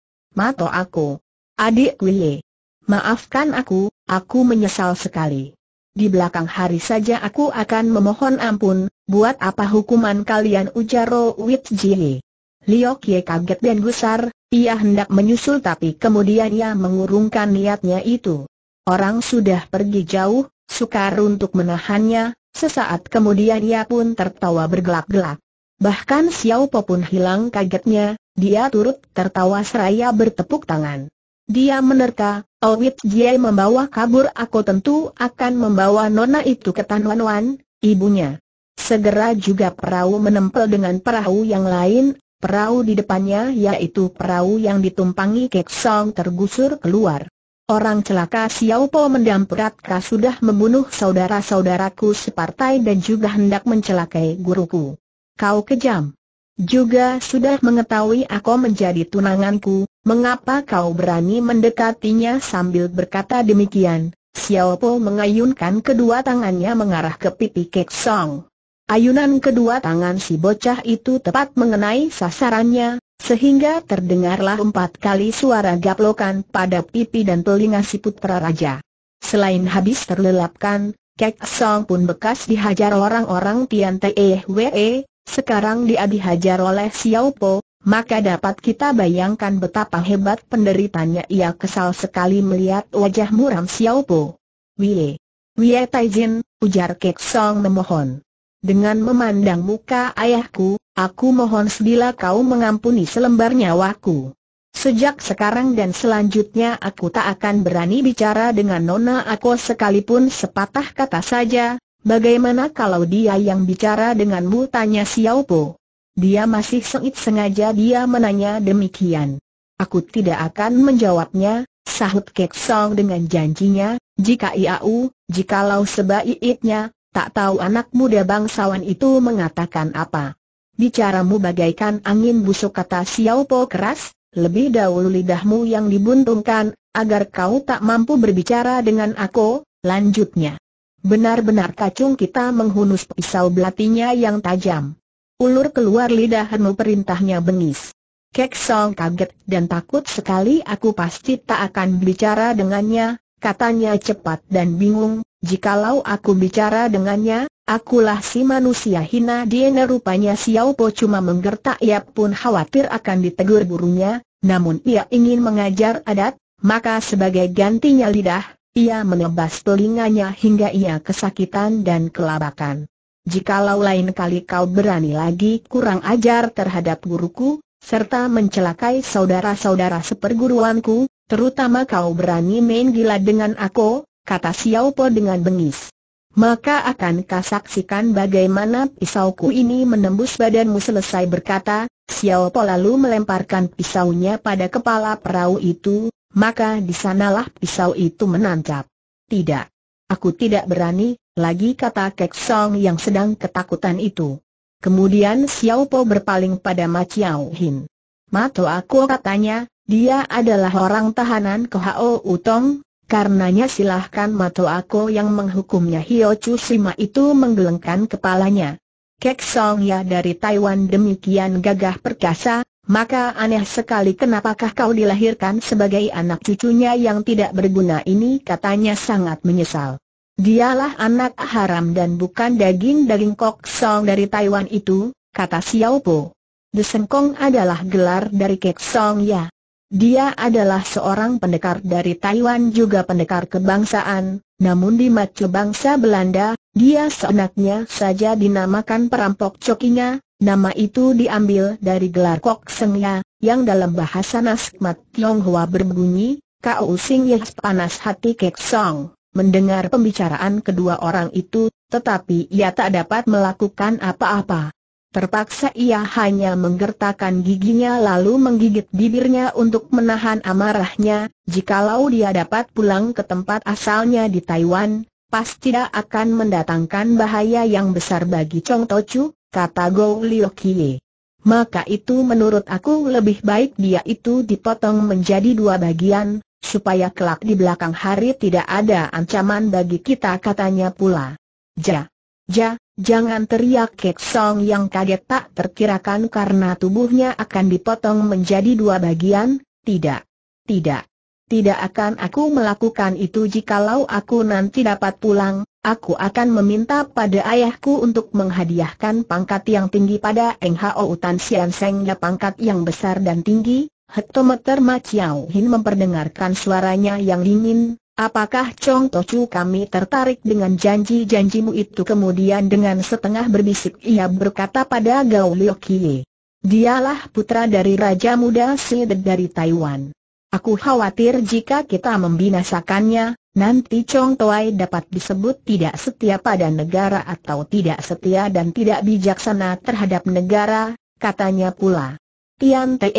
to aku. Adik Wille. Maafkan aku, aku menyesal sekali. Di belakang hari saja aku akan memohon ampun, buat apa hukuman kalian ujar Wit Jie. Liok Ye kaget dan gusar, ia hendak menyusul tapi kemudian ia mengurungkan niatnya itu. Orang sudah pergi jauh, sukar untuk menahannya, sesaat kemudian ia pun tertawa bergelak-gelak. Bahkan Xiao Po pun hilang kagetnya, dia turut tertawa seraya bertepuk tangan. Dia menerka, Owit Jie membawa kabur aku tentu akan membawa nona itu ke Tan Wan Wan, ibunya. Segera juga perahu menempel dengan perahu yang lain, Perahu di depannya yaitu perahu yang ditumpangi Kek Song tergusur keluar. Orang celaka Xiao Po mendampratka sudah membunuh saudara-saudaraku separtai dan juga hendak mencelakai guruku. Kau kejam. Juga sudah mengetahui aku menjadi tunanganku, mengapa kau berani mendekatinya sambil berkata demikian? Xiao Po mengayunkan kedua tangannya mengarah ke pipi Kek Song. Ayunan kedua tangan si bocah itu tepat mengenai sasarannya, sehingga terdengarlah empat kali suara gaplokan pada pipi dan telinga si putra raja. Selain habis terlelapkan, Kek Song pun bekas dihajar orang-orang Tian Tehwe, sekarang dia dihajar oleh Xiao Po, maka dapat kita bayangkan betapa hebat penderitanya ia kesal sekali melihat wajah muram Xiao Po. Wie! Wie Jin, ujar Kek Song memohon dengan memandang muka ayahku, aku mohon sedila kau mengampuni selembar nyawaku. Sejak sekarang dan selanjutnya aku tak akan berani bicara dengan Nona aku sekalipun sepatah kata saja, bagaimana kalau dia yang bicara denganmu tanya Xiao Po. Dia masih sengit sengaja dia menanya demikian. Aku tidak akan menjawabnya, sahut Kek Song dengan janjinya, jika iau, jikalau sebaiknya, Tak tahu anak muda bangsawan itu mengatakan apa. Bicaramu bagaikan angin busuk kata Xiao Po keras, lebih dahulu lidahmu yang dibuntungkan, agar kau tak mampu berbicara dengan aku, lanjutnya. Benar-benar kacung kita menghunus pisau belatinya yang tajam. Ulur keluar lidahmu perintahnya bengis. Kek Song kaget dan takut sekali aku pasti tak akan bicara dengannya, katanya cepat dan bingung, Jikalau aku bicara dengannya, akulah si manusia hina Diana rupanya Xiao Po cuma menggertak ia pun khawatir akan ditegur burunya. namun ia ingin mengajar adat, maka sebagai gantinya lidah, ia menebas telinganya hingga ia kesakitan dan kelabakan. Jikalau lain kali kau berani lagi kurang ajar terhadap guruku, serta mencelakai saudara-saudara seperguruanku, terutama kau berani main gila dengan aku, kata Xiao Po dengan bengis. Maka kau saksikan bagaimana pisauku ini menembus badanmu selesai berkata, Xiao Po lalu melemparkan pisaunya pada kepala perahu itu, maka di sanalah pisau itu menancap. Tidak. Aku tidak berani, lagi kata Kek Song yang sedang ketakutan itu. Kemudian Xiao Po berpaling pada Ma Chiao Hin. Mato aku katanya, dia adalah orang tahanan ke Hao Utong, Karenanya silahkan Mato aku yang menghukumnya Hio Chu Sima itu menggelengkan kepalanya. Kek Song Ya dari Taiwan demikian gagah perkasa, maka aneh sekali kenapakah kau dilahirkan sebagai anak cucunya yang tidak berguna ini katanya sangat menyesal. Dialah anak haram dan bukan daging-daging Kok Song dari Taiwan itu, kata Xiao Po. Desengkong adalah gelar dari Kek Song Ya. Dia adalah seorang pendekar dari Taiwan juga pendekar kebangsaan, namun di mata bangsa Belanda, dia seenaknya saja dinamakan perampok cokinga, nama itu diambil dari gelar kok sengya, yang dalam bahasa naskmat Tionghoa berbunyi, Kau Sing Yes panas hati Kek Song. Mendengar pembicaraan kedua orang itu, tetapi ia tak dapat melakukan apa-apa. Terpaksa ia hanya menggertakkan giginya lalu menggigit bibirnya untuk menahan amarahnya, jikalau dia dapat pulang ke tempat asalnya di Taiwan, pasti tidak akan mendatangkan bahaya yang besar bagi Chong Tochu, kata Gou Liu Kie. Maka itu menurut aku lebih baik dia itu dipotong menjadi dua bagian, supaya kelak di belakang hari tidak ada ancaman bagi kita katanya pula. Ja, ja, Jangan teriak Kek Song yang kaget tak terkirakan karena tubuhnya akan dipotong menjadi dua bagian, tidak. Tidak. Tidak akan aku melakukan itu jikalau aku nanti dapat pulang, aku akan meminta pada ayahku untuk menghadiahkan pangkat yang tinggi pada Hao Utan Sian Seng ya pangkat yang besar dan tinggi. Hektometer Ma Chiao Hin memperdengarkan suaranya yang dingin, Apakah Chong Tochu kami tertarik dengan janji-janjimu itu kemudian dengan setengah berbisik ia berkata pada Gao Liu Kie. Dialah putra dari Raja Muda Sidet dari Taiwan. Aku khawatir jika kita membinasakannya, nanti Chong Toai dapat disebut tidak setia pada negara atau tidak setia dan tidak bijaksana terhadap negara, katanya pula. Tian Te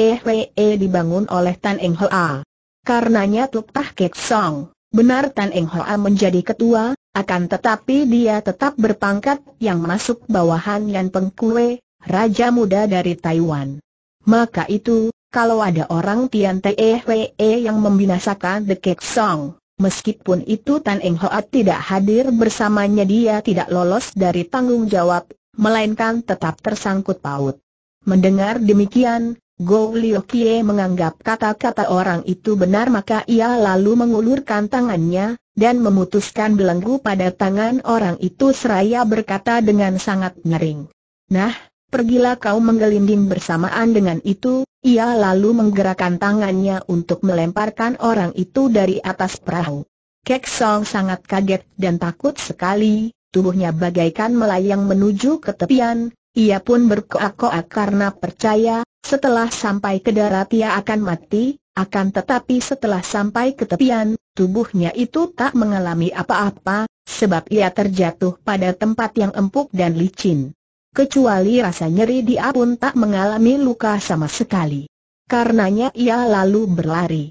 dibangun oleh Tan Eng Hoa. Karenanya Tuk Tah Kek Song, Benar Tan Eng Hoa menjadi ketua, akan tetapi dia tetap berpangkat yang masuk bawahan Yan Peng Kue, Raja Muda dari Taiwan. Maka itu, kalau ada orang Tian Tee e yang membinasakan The Kek Song, meskipun itu Tan Eng Hoa tidak hadir bersamanya dia tidak lolos dari tanggung jawab, melainkan tetap tersangkut paut. Mendengar demikian, Gou Liu Kie menganggap kata-kata orang itu benar maka ia lalu mengulurkan tangannya, dan memutuskan belenggu pada tangan orang itu seraya berkata dengan sangat nyering. Nah, pergilah kau menggelinding bersamaan dengan itu, ia lalu menggerakkan tangannya untuk melemparkan orang itu dari atas perahu. Kek Song sangat kaget dan takut sekali, tubuhnya bagaikan melayang menuju ke tepian, ia pun berkoak-koak karena percaya, setelah sampai ke darat ia akan mati, akan tetapi setelah sampai ke tepian, tubuhnya itu tak mengalami apa-apa, sebab ia terjatuh pada tempat yang empuk dan licin. Kecuali rasa nyeri dia pun tak mengalami luka sama sekali. Karenanya ia lalu berlari.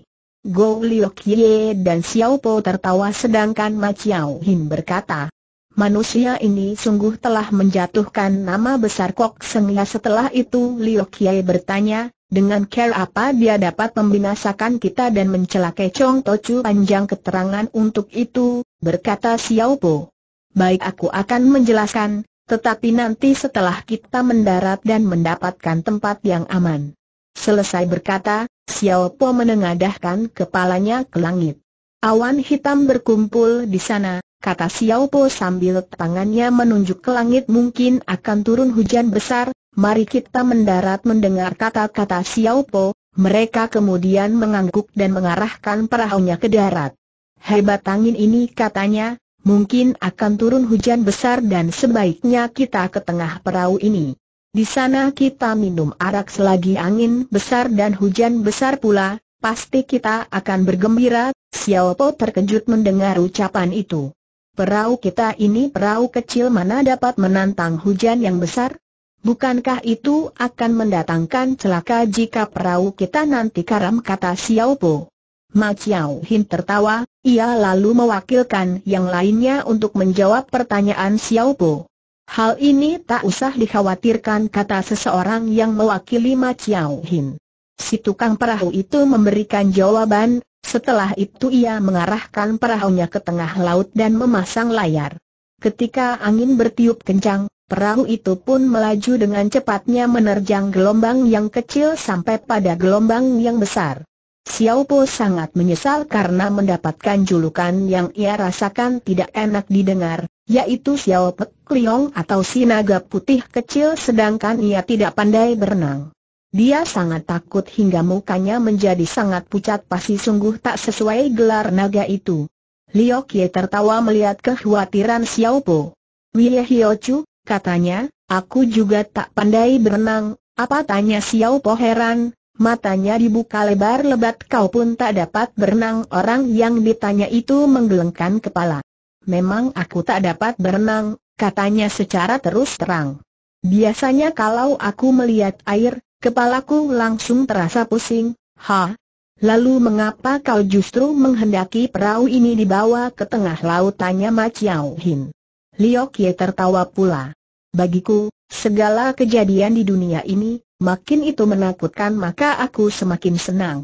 Gou Liok Ye dan Xiao Po tertawa sedangkan Ma Chiao Hin berkata, Manusia ini sungguh telah menjatuhkan nama besar Kok Sengya setelah itu Liu Kiai bertanya, dengan care apa dia dapat membinasakan kita dan mencelakai Chong Tochu panjang keterangan untuk itu, berkata Xiao Po. Baik aku akan menjelaskan, tetapi nanti setelah kita mendarat dan mendapatkan tempat yang aman. Selesai berkata, Xiao Po menengadahkan kepalanya ke langit. Awan hitam berkumpul di sana, kata Xiao Po sambil tangannya menunjuk ke langit mungkin akan turun hujan besar, mari kita mendarat mendengar kata-kata Xiao Po, mereka kemudian mengangguk dan mengarahkan perahunya ke darat. Hebat angin ini katanya, mungkin akan turun hujan besar dan sebaiknya kita ke tengah perahu ini. Di sana kita minum arak selagi angin besar dan hujan besar pula, pasti kita akan bergembira, Xiao Po terkejut mendengar ucapan itu. Perahu kita ini perahu kecil mana dapat menantang hujan yang besar? Bukankah itu akan mendatangkan celaka jika perahu kita nanti karam kata Xiao Po? Ma Chiao Hin tertawa, ia lalu mewakilkan yang lainnya untuk menjawab pertanyaan Xiao Po. Hal ini tak usah dikhawatirkan kata seseorang yang mewakili Ma Chiao Hin. Si tukang perahu itu memberikan jawaban, setelah itu ia mengarahkan perahunya ke tengah laut dan memasang layar. Ketika angin bertiup kencang, perahu itu pun melaju dengan cepatnya menerjang gelombang yang kecil sampai pada gelombang yang besar. Xiao Po sangat menyesal karena mendapatkan julukan yang ia rasakan tidak enak didengar, yaitu Xiao Pek Liong atau Sinaga putih kecil sedangkan ia tidak pandai berenang. Dia sangat takut hingga mukanya menjadi sangat pucat pasti sungguh tak sesuai gelar naga itu. Liu Kie tertawa melihat kekhawatiran Xiao Po. Wei Hio Chu, katanya, aku juga tak pandai berenang, apa tanya Xiao Po heran, matanya dibuka lebar lebat kau pun tak dapat berenang orang yang ditanya itu menggelengkan kepala. Memang aku tak dapat berenang, katanya secara terus terang. Biasanya kalau aku melihat air, Kepalaku langsung terasa pusing, ha? Lalu mengapa kau justru menghendaki perahu ini dibawa ke tengah laut? Tanya Ma Chiao Hin. Liu Ye tertawa pula. Bagiku, segala kejadian di dunia ini, makin itu menakutkan maka aku semakin senang.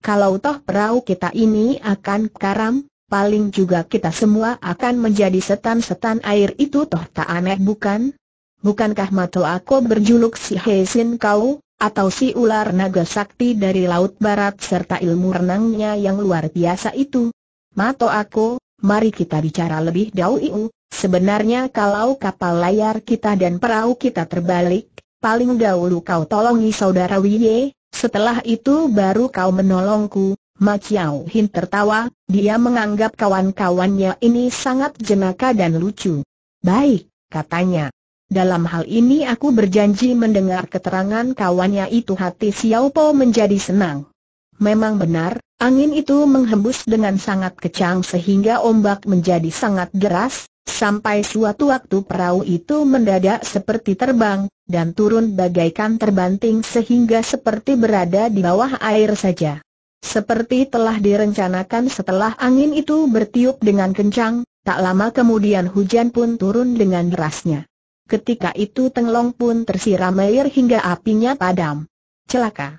Kalau toh perahu kita ini akan karam, paling juga kita semua akan menjadi setan-setan air itu toh tak aneh bukan? Bukankah Mato aku berjuluk si Hesin kau, atau si ular naga sakti dari Laut Barat serta ilmu renangnya yang luar biasa itu. Mato aku, mari kita bicara lebih dahulu. Sebenarnya kalau kapal layar kita dan perahu kita terbalik, paling dahulu kau tolongi saudara Wiye, setelah itu baru kau menolongku. Ma Chiao Hin tertawa, dia menganggap kawan-kawannya ini sangat jenaka dan lucu. Baik, katanya, dalam hal ini aku berjanji mendengar keterangan kawannya itu hati Xiao Po menjadi senang. Memang benar, angin itu menghembus dengan sangat kencang sehingga ombak menjadi sangat deras, sampai suatu waktu perahu itu mendadak seperti terbang, dan turun bagaikan terbanting sehingga seperti berada di bawah air saja. Seperti telah direncanakan setelah angin itu bertiup dengan kencang, tak lama kemudian hujan pun turun dengan derasnya. Ketika itu Tenglong pun tersiram air hingga apinya padam. Celaka!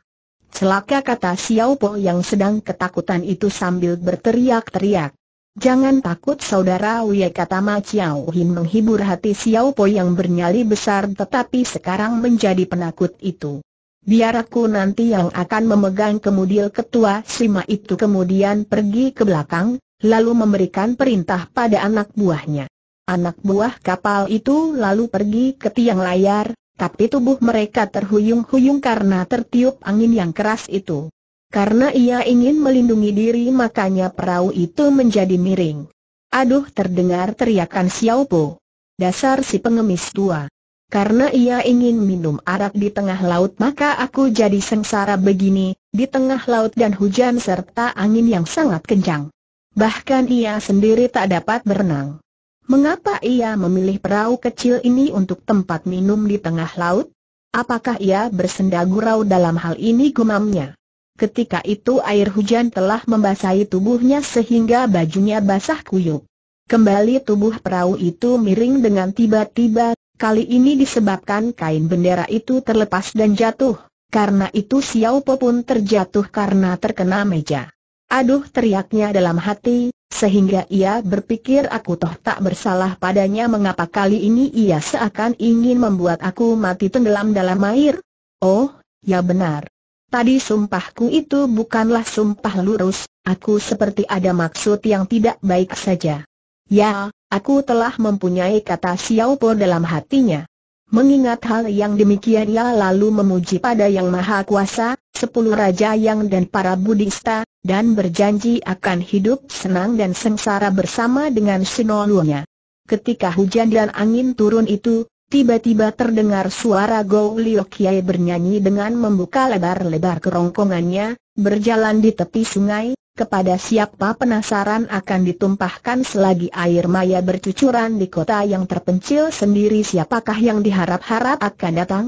Celaka kata Xiao Po yang sedang ketakutan itu sambil berteriak-teriak. Jangan takut saudara Wei kata Ma Chiao Hin menghibur hati Xiao Po yang bernyali besar tetapi sekarang menjadi penakut itu. Biar aku nanti yang akan memegang kemudil ketua Sima itu kemudian pergi ke belakang, lalu memberikan perintah pada anak buahnya. Anak buah kapal itu lalu pergi ke tiang layar, tapi tubuh mereka terhuyung-huyung karena tertiup angin yang keras itu. Karena ia ingin melindungi diri makanya perahu itu menjadi miring. Aduh terdengar teriakan Xiao Po. Dasar si pengemis tua. Karena ia ingin minum arak di tengah laut maka aku jadi sengsara begini, di tengah laut dan hujan serta angin yang sangat kencang. Bahkan ia sendiri tak dapat berenang. Mengapa ia memilih perahu kecil ini untuk tempat minum di tengah laut? Apakah ia bersenda gurau dalam hal ini gumamnya? Ketika itu air hujan telah membasahi tubuhnya sehingga bajunya basah kuyup. Kembali tubuh perahu itu miring dengan tiba-tiba, kali ini disebabkan kain bendera itu terlepas dan jatuh, karena itu Xiao Po pun terjatuh karena terkena meja. Aduh teriaknya dalam hati, sehingga ia berpikir aku toh tak bersalah padanya mengapa kali ini ia seakan ingin membuat aku mati tenggelam dalam air? Oh, ya benar. Tadi sumpahku itu bukanlah sumpah lurus, aku seperti ada maksud yang tidak baik saja. Ya, aku telah mempunyai kata siaupo dalam hatinya. Mengingat hal yang demikian ia lalu memuji pada Yang Maha Kuasa, sepuluh raja yang dan para Budista, dan berjanji akan hidup senang dan sengsara bersama dengan Sinolunya. Ketika hujan dan angin turun itu, tiba-tiba terdengar suara Gou Liu Kiai bernyanyi dengan membuka lebar-lebar kerongkongannya, berjalan di tepi sungai, kepada siapa penasaran akan ditumpahkan selagi air maya bercucuran di kota yang terpencil sendiri siapakah yang diharap-harap akan datang?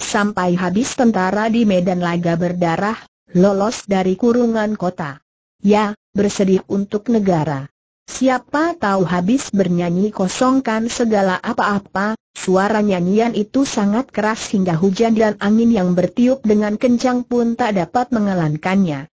Sampai habis tentara di medan laga berdarah, lolos dari kurungan kota. Ya, bersedih untuk negara. Siapa tahu habis bernyanyi kosongkan segala apa-apa, suara nyanyian itu sangat keras hingga hujan dan angin yang bertiup dengan kencang pun tak dapat mengalankannya.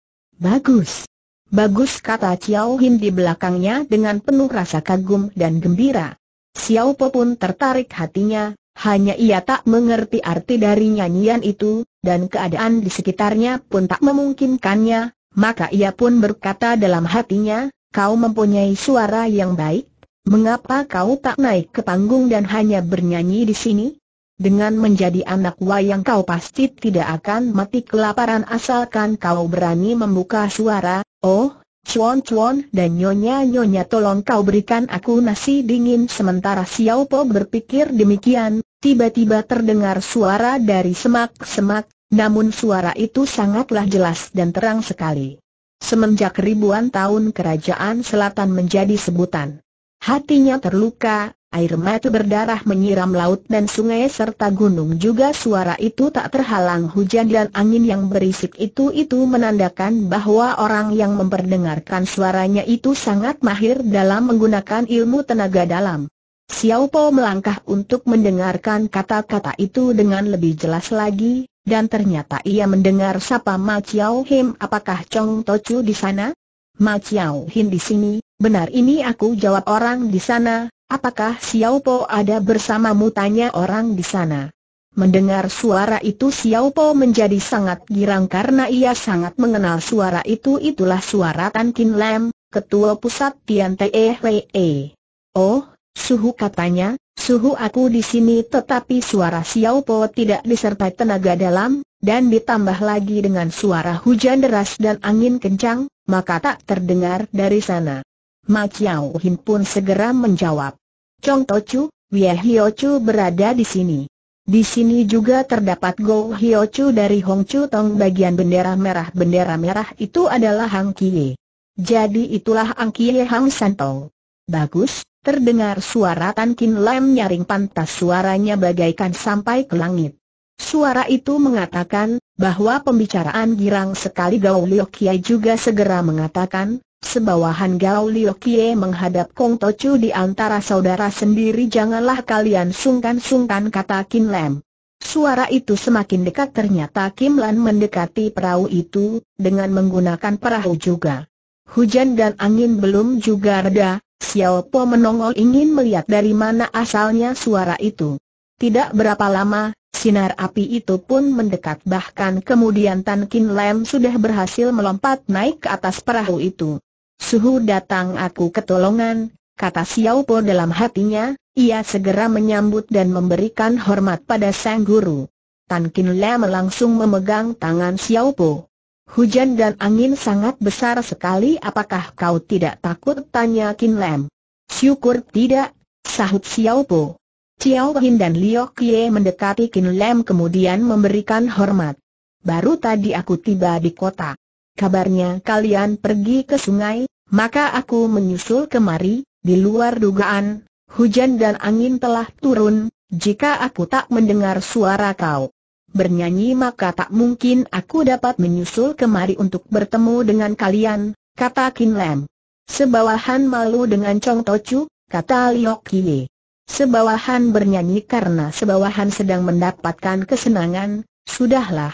Bagus. Bagus kata Xiao Hin di belakangnya dengan penuh rasa kagum dan gembira. Xiao Po pun tertarik hatinya, hanya ia tak mengerti arti dari nyanyian itu, dan keadaan di sekitarnya pun tak memungkinkannya, maka ia pun berkata dalam hatinya, kau mempunyai suara yang baik, mengapa kau tak naik ke panggung dan hanya bernyanyi di sini? Dengan menjadi anak wayang kau pasti tidak akan mati kelaparan asalkan kau berani membuka suara, oh, Cuan Cuan dan Nyonya Nyonya tolong kau berikan aku nasi dingin sementara Xiao Po berpikir demikian, tiba-tiba terdengar suara dari semak-semak, namun suara itu sangatlah jelas dan terang sekali. Semenjak ribuan tahun kerajaan selatan menjadi sebutan. Hatinya terluka, air mata berdarah menyiram laut dan sungai serta gunung juga suara itu tak terhalang hujan dan angin yang berisik itu-itu menandakan bahwa orang yang memperdengarkan suaranya itu sangat mahir dalam menggunakan ilmu tenaga dalam. Xiao Po melangkah untuk mendengarkan kata-kata itu dengan lebih jelas lagi, dan ternyata ia mendengar sapa Ma Chiao Him apakah Chong Tochu di sana? Ma Chiao Him di sini, benar ini aku jawab orang di sana, apakah Xiao Po ada bersamamu tanya orang di sana. Mendengar suara itu Xiao Po menjadi sangat girang karena ia sangat mengenal suara itu itulah suara Tan Kin Lam, ketua pusat Tian Te e. Oh, Suhu katanya, suhu aku di sini tetapi suara Xiao Po tidak disertai tenaga dalam, dan ditambah lagi dengan suara hujan deras dan angin kencang, maka tak terdengar dari sana. Ma Chiao Hin pun segera menjawab. Chong To Chu, Wei Hio Chu berada di sini. Di sini juga terdapat Go Hio Chu dari Hong Chu Tong bagian bendera merah. Bendera merah itu adalah Hang Kie. Jadi itulah Hang Kie Hang Santong. Bagus, Terdengar suara Tan Kin Lam nyaring pantas suaranya bagaikan sampai ke langit. Suara itu mengatakan, bahwa pembicaraan girang sekali Gao Liu Kie juga segera mengatakan, sebawahan Gao Liu Kie menghadap Kong Tochu di antara saudara sendiri janganlah kalian sungkan-sungkan kata Kin Lam. Suara itu semakin dekat ternyata Kim Lan mendekati perahu itu, dengan menggunakan perahu juga. Hujan dan angin belum juga reda, Xiao Po menongol ingin melihat dari mana asalnya suara itu. Tidak berapa lama, sinar api itu pun mendekat bahkan kemudian Tan Kin Lam sudah berhasil melompat naik ke atas perahu itu. Suhu datang aku ketolongan, kata Xiao Po dalam hatinya, ia segera menyambut dan memberikan hormat pada sang guru. Tan Kin Lam langsung memegang tangan Xiao Po. Hujan dan angin sangat besar sekali apakah kau tidak takut? Tanya Kin Lam. Syukur tidak, sahut Xiao Po. Xiao Hin dan Liu Kie mendekati Kin Lam kemudian memberikan hormat. Baru tadi aku tiba di kota. Kabarnya kalian pergi ke sungai, maka aku menyusul kemari, di luar dugaan, hujan dan angin telah turun, jika aku tak mendengar suara kau bernyanyi maka tak mungkin aku dapat menyusul kemari untuk bertemu dengan kalian, kata Kin Lam. Sebawahan malu dengan Chong Tochu, kata Liok Kie. Sebawahan bernyanyi karena sebawahan sedang mendapatkan kesenangan, sudahlah.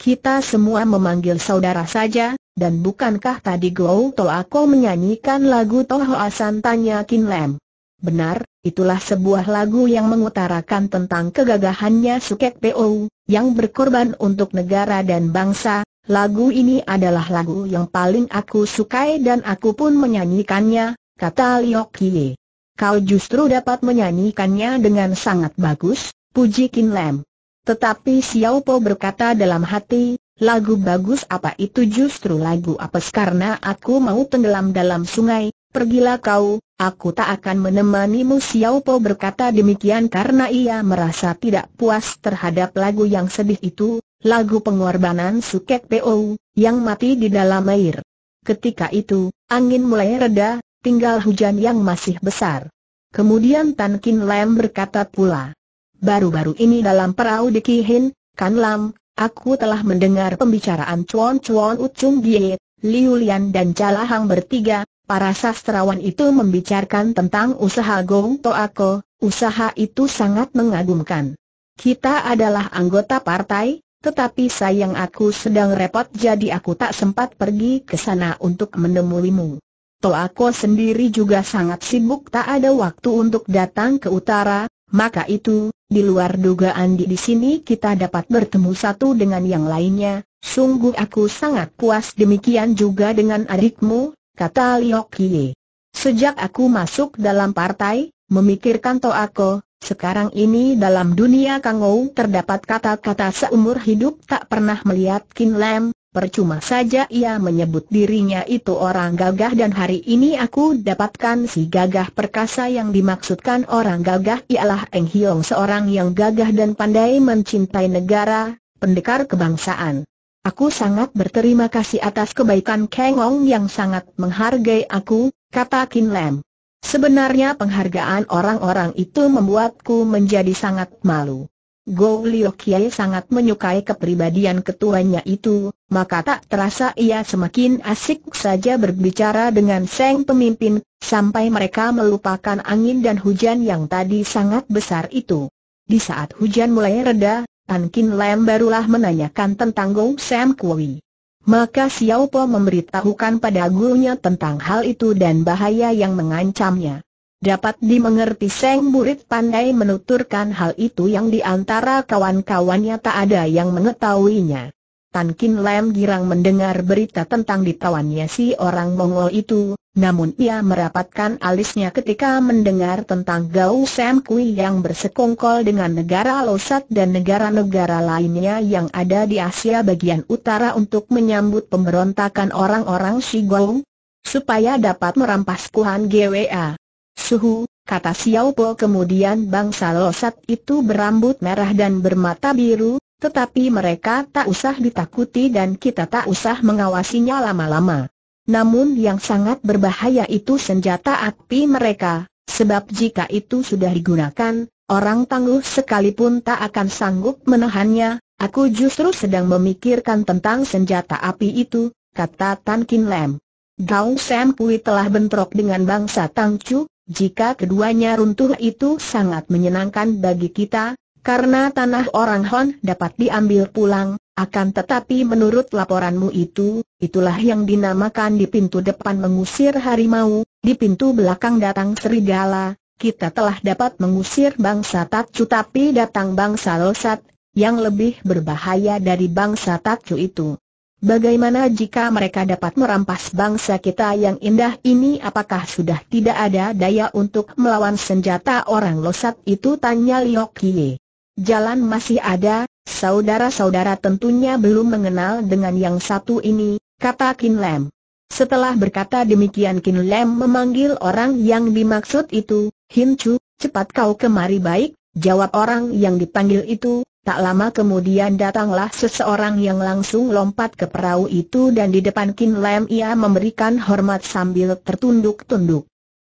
Kita semua memanggil saudara saja, dan bukankah tadi Gou Ako menyanyikan lagu Toho Asan tanya Kin Lam. Benar, itulah sebuah lagu yang mengutarakan tentang kegagahannya Sukek Po, yang berkorban untuk negara dan bangsa, lagu ini adalah lagu yang paling aku sukai dan aku pun menyanyikannya, kata Liok Kie. Kau justru dapat menyanyikannya dengan sangat bagus, puji Kin Lam. Tetapi Xiao Po berkata dalam hati, lagu bagus apa itu justru lagu apes karena aku mau tenggelam dalam sungai, Pergilah kau, aku tak akan menemanimu Xiao Po berkata demikian karena ia merasa tidak puas terhadap lagu yang sedih itu, lagu pengorbanan Sukek Po, yang mati di dalam air. Ketika itu, angin mulai reda, tinggal hujan yang masih besar. Kemudian Tan Kin Lam berkata pula, Baru-baru ini dalam perahu di Kihin, Kan Lam, aku telah mendengar pembicaraan Chuan Chuan Ucung Giet, Liu Lian dan Jalahang bertiga, Para sastrawan itu membicarakan tentang usaha Gong Toako, usaha itu sangat mengagumkan. Kita adalah anggota partai, tetapi sayang aku sedang repot jadi aku tak sempat pergi ke sana untuk menemuimu. Toako sendiri juga sangat sibuk tak ada waktu untuk datang ke utara, maka itu, di luar dugaan di, di sini kita dapat bertemu satu dengan yang lainnya, sungguh aku sangat puas demikian juga dengan adikmu, kata Liok Kie. Sejak aku masuk dalam partai, memikirkan Toako, sekarang ini dalam dunia Kangou terdapat kata-kata seumur hidup tak pernah melihat Kin Lam, percuma saja ia menyebut dirinya itu orang gagah dan hari ini aku dapatkan si gagah perkasa yang dimaksudkan orang gagah ialah Eng Hiong seorang yang gagah dan pandai mencintai negara, pendekar kebangsaan. Aku sangat berterima kasih atas kebaikan Kang Ong yang sangat menghargai aku, kata Kin Lam. Sebenarnya penghargaan orang-orang itu membuatku menjadi sangat malu. Go Liu Kiai sangat menyukai kepribadian ketuanya itu, maka tak terasa ia semakin asik saja berbicara dengan Seng pemimpin, sampai mereka melupakan angin dan hujan yang tadi sangat besar itu. Di saat hujan mulai reda, Tan Kin Lam barulah menanyakan tentang Gong Sam Kui. Maka Xiao Po memberitahukan pada gurunya tentang hal itu dan bahaya yang mengancamnya. Dapat dimengerti Seng murid pandai menuturkan hal itu yang di antara kawan-kawannya tak ada yang mengetahuinya. Tan Kin Lam girang mendengar berita tentang ditawannya si orang Mongol itu, namun ia merapatkan alisnya ketika mendengar tentang Gao Sam Kui yang bersekongkol dengan negara Losat dan negara-negara lainnya yang ada di Asia bagian utara untuk menyambut pemberontakan orang-orang Shigou, supaya dapat merampas Kuan GWA. Suhu, kata Xiao Po kemudian bangsa Losat itu berambut merah dan bermata biru, tetapi mereka tak usah ditakuti dan kita tak usah mengawasinya lama-lama. Namun yang sangat berbahaya itu senjata api mereka, sebab jika itu sudah digunakan, orang tangguh sekalipun tak akan sanggup menahannya. Aku justru sedang memikirkan tentang senjata api itu, kata Tan Kin Lam. Gao Sam Pui telah bentrok dengan bangsa Tangcu, jika keduanya runtuh itu sangat menyenangkan bagi kita, karena tanah orang Hon dapat diambil pulang, akan tetapi menurut laporanmu itu, itulah yang dinamakan di pintu depan mengusir harimau, di pintu belakang datang serigala, kita telah dapat mengusir bangsa Takcu tapi datang bangsa Losat, yang lebih berbahaya dari bangsa Takcu itu. Bagaimana jika mereka dapat merampas bangsa kita yang indah ini apakah sudah tidak ada daya untuk melawan senjata orang Losat itu tanya Liok Kie. Jalan masih ada, saudara-saudara tentunya belum mengenal dengan yang satu ini, kata Kin Lam. Setelah berkata demikian Kin Lam memanggil orang yang dimaksud itu, Hin Chu, cepat kau kemari baik, jawab orang yang dipanggil itu, tak lama kemudian datanglah seseorang yang langsung lompat ke perahu itu dan di depan Kin Lam ia memberikan hormat sambil tertunduk-tunduk.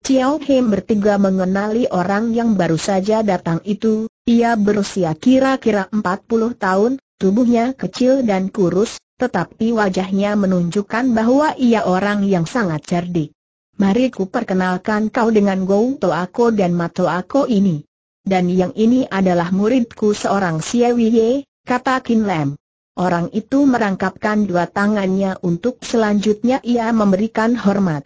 Chiao Hem bertiga mengenali orang yang baru saja datang itu, ia berusia kira-kira empat puluh tahun, tubuhnya kecil dan kurus, tetapi wajahnya menunjukkan bahwa ia orang yang sangat cerdik. Mari ku perkenalkan kau dengan Gou Toako dan Mato Ako ini. Dan yang ini adalah muridku seorang Siewiye, kata Kin Lam. Orang itu merangkapkan dua tangannya untuk selanjutnya ia memberikan hormat.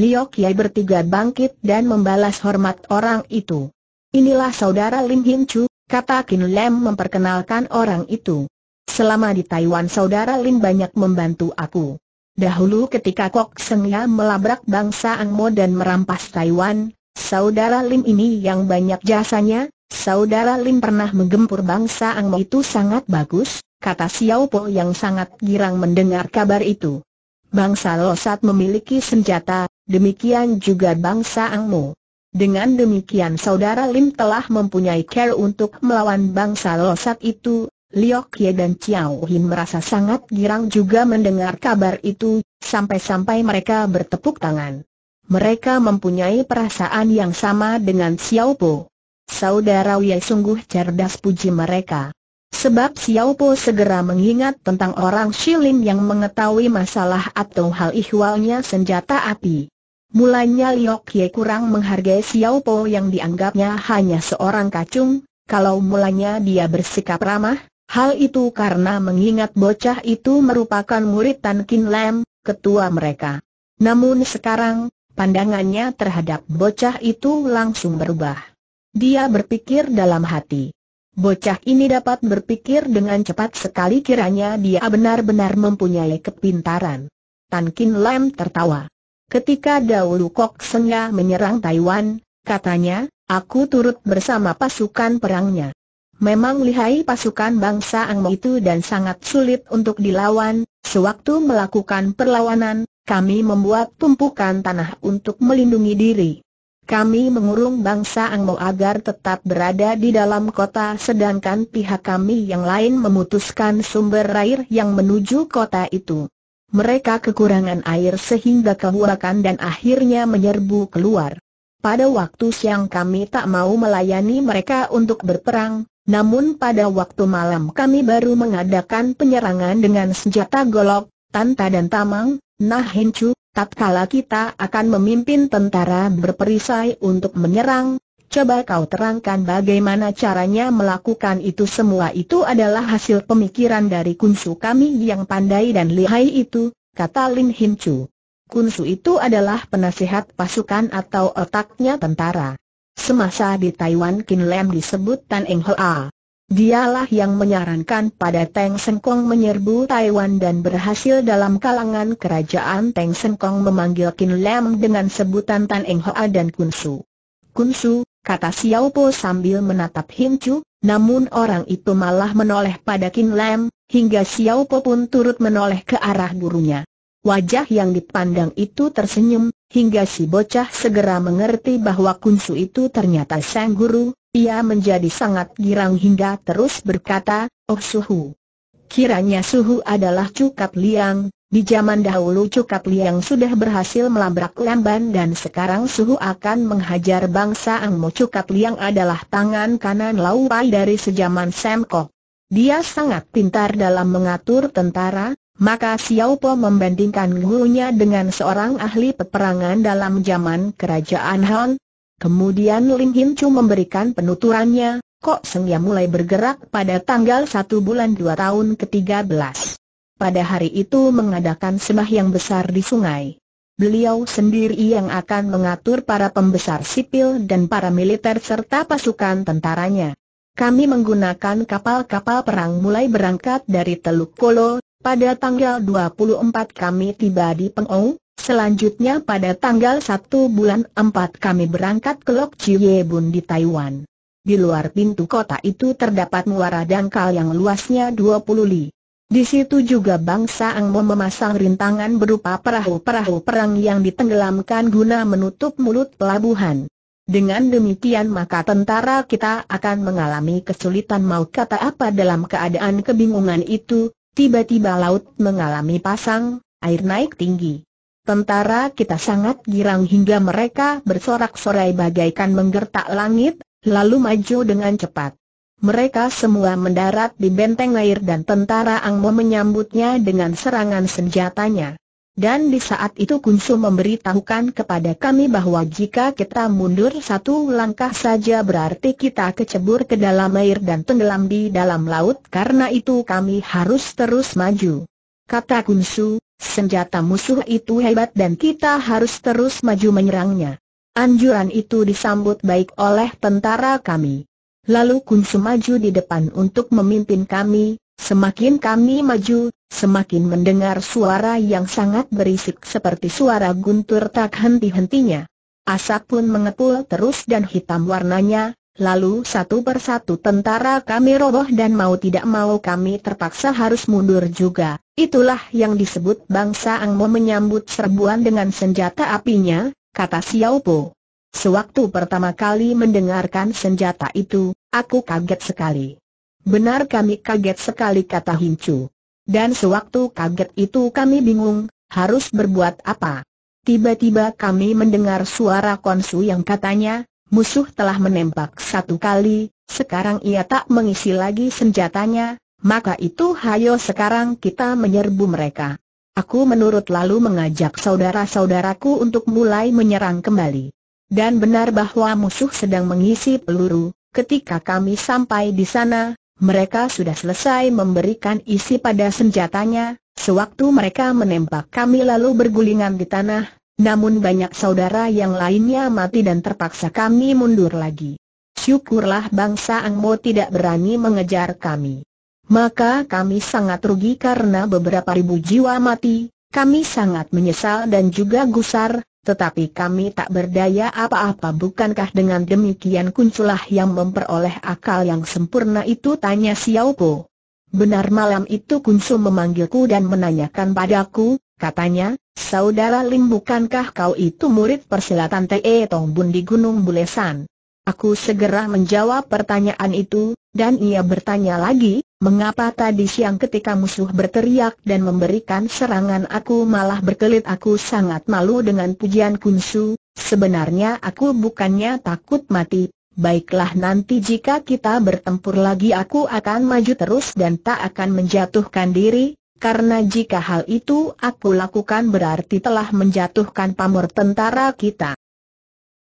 Liok Kiai bertiga bangkit dan membalas hormat orang itu. Inilah saudara Lim Hin Chu, kata Kin Leng memperkenalkan orang itu. Selama di Taiwan saudara Lim banyak membantu aku. Dahulu ketika Kok Sengya melabrak bangsa Ang Mo dan merampas Taiwan, saudara Lim ini yang banyak jasanya, saudara Lim pernah menggempur bangsa Ang Mo itu sangat bagus, kata Xiao Po yang sangat girang mendengar kabar itu. Bangsa Losat memiliki senjata, demikian juga bangsa angmu. Dengan demikian saudara Lim telah mempunyai care untuk melawan bangsa Losat itu, Liok Ye dan Chiao Hin merasa sangat girang juga mendengar kabar itu, sampai-sampai mereka bertepuk tangan. Mereka mempunyai perasaan yang sama dengan Xiao Po. Saudara Wei sungguh cerdas puji mereka. Sebab Xiao Po segera mengingat tentang orang Shilin yang mengetahui masalah atau hal ihwalnya senjata api. Mulanya Liok Ye kurang menghargai Xiao Po yang dianggapnya hanya seorang kacung, kalau mulanya dia bersikap ramah, hal itu karena mengingat bocah itu merupakan murid Tan Kin Lam, ketua mereka. Namun sekarang, pandangannya terhadap bocah itu langsung berubah. Dia berpikir dalam hati. Bocah ini dapat berpikir dengan cepat sekali kiranya dia benar-benar mempunyai kepintaran. Tan Kin Lam tertawa. Ketika dahulu Kok Senya menyerang Taiwan, katanya, aku turut bersama pasukan perangnya. Memang lihai pasukan bangsa Angmo itu dan sangat sulit untuk dilawan, sewaktu melakukan perlawanan, kami membuat tumpukan tanah untuk melindungi diri. Kami mengurung bangsa Angmo agar tetap berada di dalam kota sedangkan pihak kami yang lain memutuskan sumber air yang menuju kota itu. Mereka kekurangan air sehingga kehuakan dan akhirnya menyerbu keluar. Pada waktu siang kami tak mau melayani mereka untuk berperang, namun pada waktu malam kami baru mengadakan penyerangan dengan senjata golok, tanta dan tamang, nah tak tatkala kita akan memimpin tentara berperisai untuk menyerang, Coba kau terangkan bagaimana caranya melakukan itu semua itu adalah hasil pemikiran dari kunsu kami yang pandai dan lihai itu, kata Lin Him Chu. Kunsu itu adalah penasihat pasukan atau otaknya tentara. Semasa di Taiwan Kin Lam disebut Tan Eng Hoa. Dialah yang menyarankan pada Teng Sengkong menyerbu Taiwan dan berhasil dalam kalangan kerajaan Teng Sengkong memanggil Kin Lam dengan sebutan Tan Eng Hoa dan Kunsu. Kunsu, kata Xiao Po sambil menatap Hincu, namun orang itu malah menoleh pada Kin Lam, hingga Xiao Po pun turut menoleh ke arah gurunya. Wajah yang dipandang itu tersenyum, hingga si bocah segera mengerti bahwa kunsu itu ternyata sang guru, ia menjadi sangat girang hingga terus berkata, Oh Suhu! Kiranya Suhu adalah cukat liang, di zaman dahulu Cukap Liang sudah berhasil melabrak Lamban dan sekarang Suhu akan menghajar bangsa Angmo Cukap Liang adalah tangan kanan Lau Laupai dari sejaman Semkok. Dia sangat pintar dalam mengatur tentara, maka Xiao Po membandingkan gurunya dengan seorang ahli peperangan dalam zaman kerajaan Han. Kemudian Lim Hin Chu memberikan penuturannya, Kok ya mulai bergerak pada tanggal 1 bulan 2 tahun ke-13 pada hari itu mengadakan sembah yang besar di sungai. Beliau sendiri yang akan mengatur para pembesar sipil dan para militer serta pasukan tentaranya. Kami menggunakan kapal-kapal perang mulai berangkat dari Teluk Kolo, pada tanggal 24 kami tiba di Pengou, selanjutnya pada tanggal 1 bulan 4 kami berangkat ke Lok Bun di Taiwan. Di luar pintu kota itu terdapat muara dangkal yang luasnya 20 li. Di situ juga bangsa Angmo memasang rintangan berupa perahu-perahu perang yang ditenggelamkan guna menutup mulut pelabuhan. Dengan demikian maka tentara kita akan mengalami kesulitan mau kata apa dalam keadaan kebingungan itu, tiba-tiba laut mengalami pasang, air naik tinggi. Tentara kita sangat girang hingga mereka bersorak-sorai bagaikan menggertak langit, lalu maju dengan cepat mereka semua mendarat di benteng air dan tentara Angmo menyambutnya dengan serangan senjatanya. Dan di saat itu Kunsu memberitahukan kepada kami bahwa jika kita mundur satu langkah saja berarti kita kecebur ke dalam air dan tenggelam di dalam laut karena itu kami harus terus maju. Kata Kunsu, senjata musuh itu hebat dan kita harus terus maju menyerangnya. Anjuran itu disambut baik oleh tentara kami. Lalu Kun semaju di depan untuk memimpin kami, semakin kami maju, semakin mendengar suara yang sangat berisik seperti suara guntur tak henti-hentinya. Asap pun mengepul terus dan hitam warnanya, lalu satu persatu tentara kami roboh dan mau tidak mau kami terpaksa harus mundur juga. Itulah yang disebut bangsa Angmo menyambut serbuan dengan senjata apinya, kata Xiao Po. Sewaktu pertama kali mendengarkan senjata itu, aku kaget sekali. Benar kami kaget sekali kata Hincu. Dan sewaktu kaget itu kami bingung, harus berbuat apa. Tiba-tiba kami mendengar suara konsu yang katanya, musuh telah menembak satu kali, sekarang ia tak mengisi lagi senjatanya, maka itu hayo sekarang kita menyerbu mereka. Aku menurut lalu mengajak saudara-saudaraku untuk mulai menyerang kembali. Dan benar bahwa musuh sedang mengisi peluru, ketika kami sampai di sana, mereka sudah selesai memberikan isi pada senjatanya, sewaktu mereka menembak kami lalu bergulingan di tanah, namun banyak saudara yang lainnya mati dan terpaksa kami mundur lagi. Syukurlah bangsa Angmo tidak berani mengejar kami. Maka kami sangat rugi karena beberapa ribu jiwa mati, kami sangat menyesal dan juga gusar, tetapi kami tak berdaya apa-apa bukankah dengan demikian kunculah yang memperoleh akal yang sempurna itu tanya Xiao Po. Benar malam itu Kunsu memanggilku dan menanyakan padaku, katanya, Saudara Lim bukankah kau itu murid persilatan T.E. Tongbun di Gunung Bulesan? Aku segera menjawab pertanyaan itu, dan ia bertanya lagi, Mengapa tadi siang ketika musuh berteriak dan memberikan serangan aku malah berkelit aku sangat malu dengan pujian kunsu, sebenarnya aku bukannya takut mati, baiklah nanti jika kita bertempur lagi aku akan maju terus dan tak akan menjatuhkan diri, karena jika hal itu aku lakukan berarti telah menjatuhkan pamor tentara kita.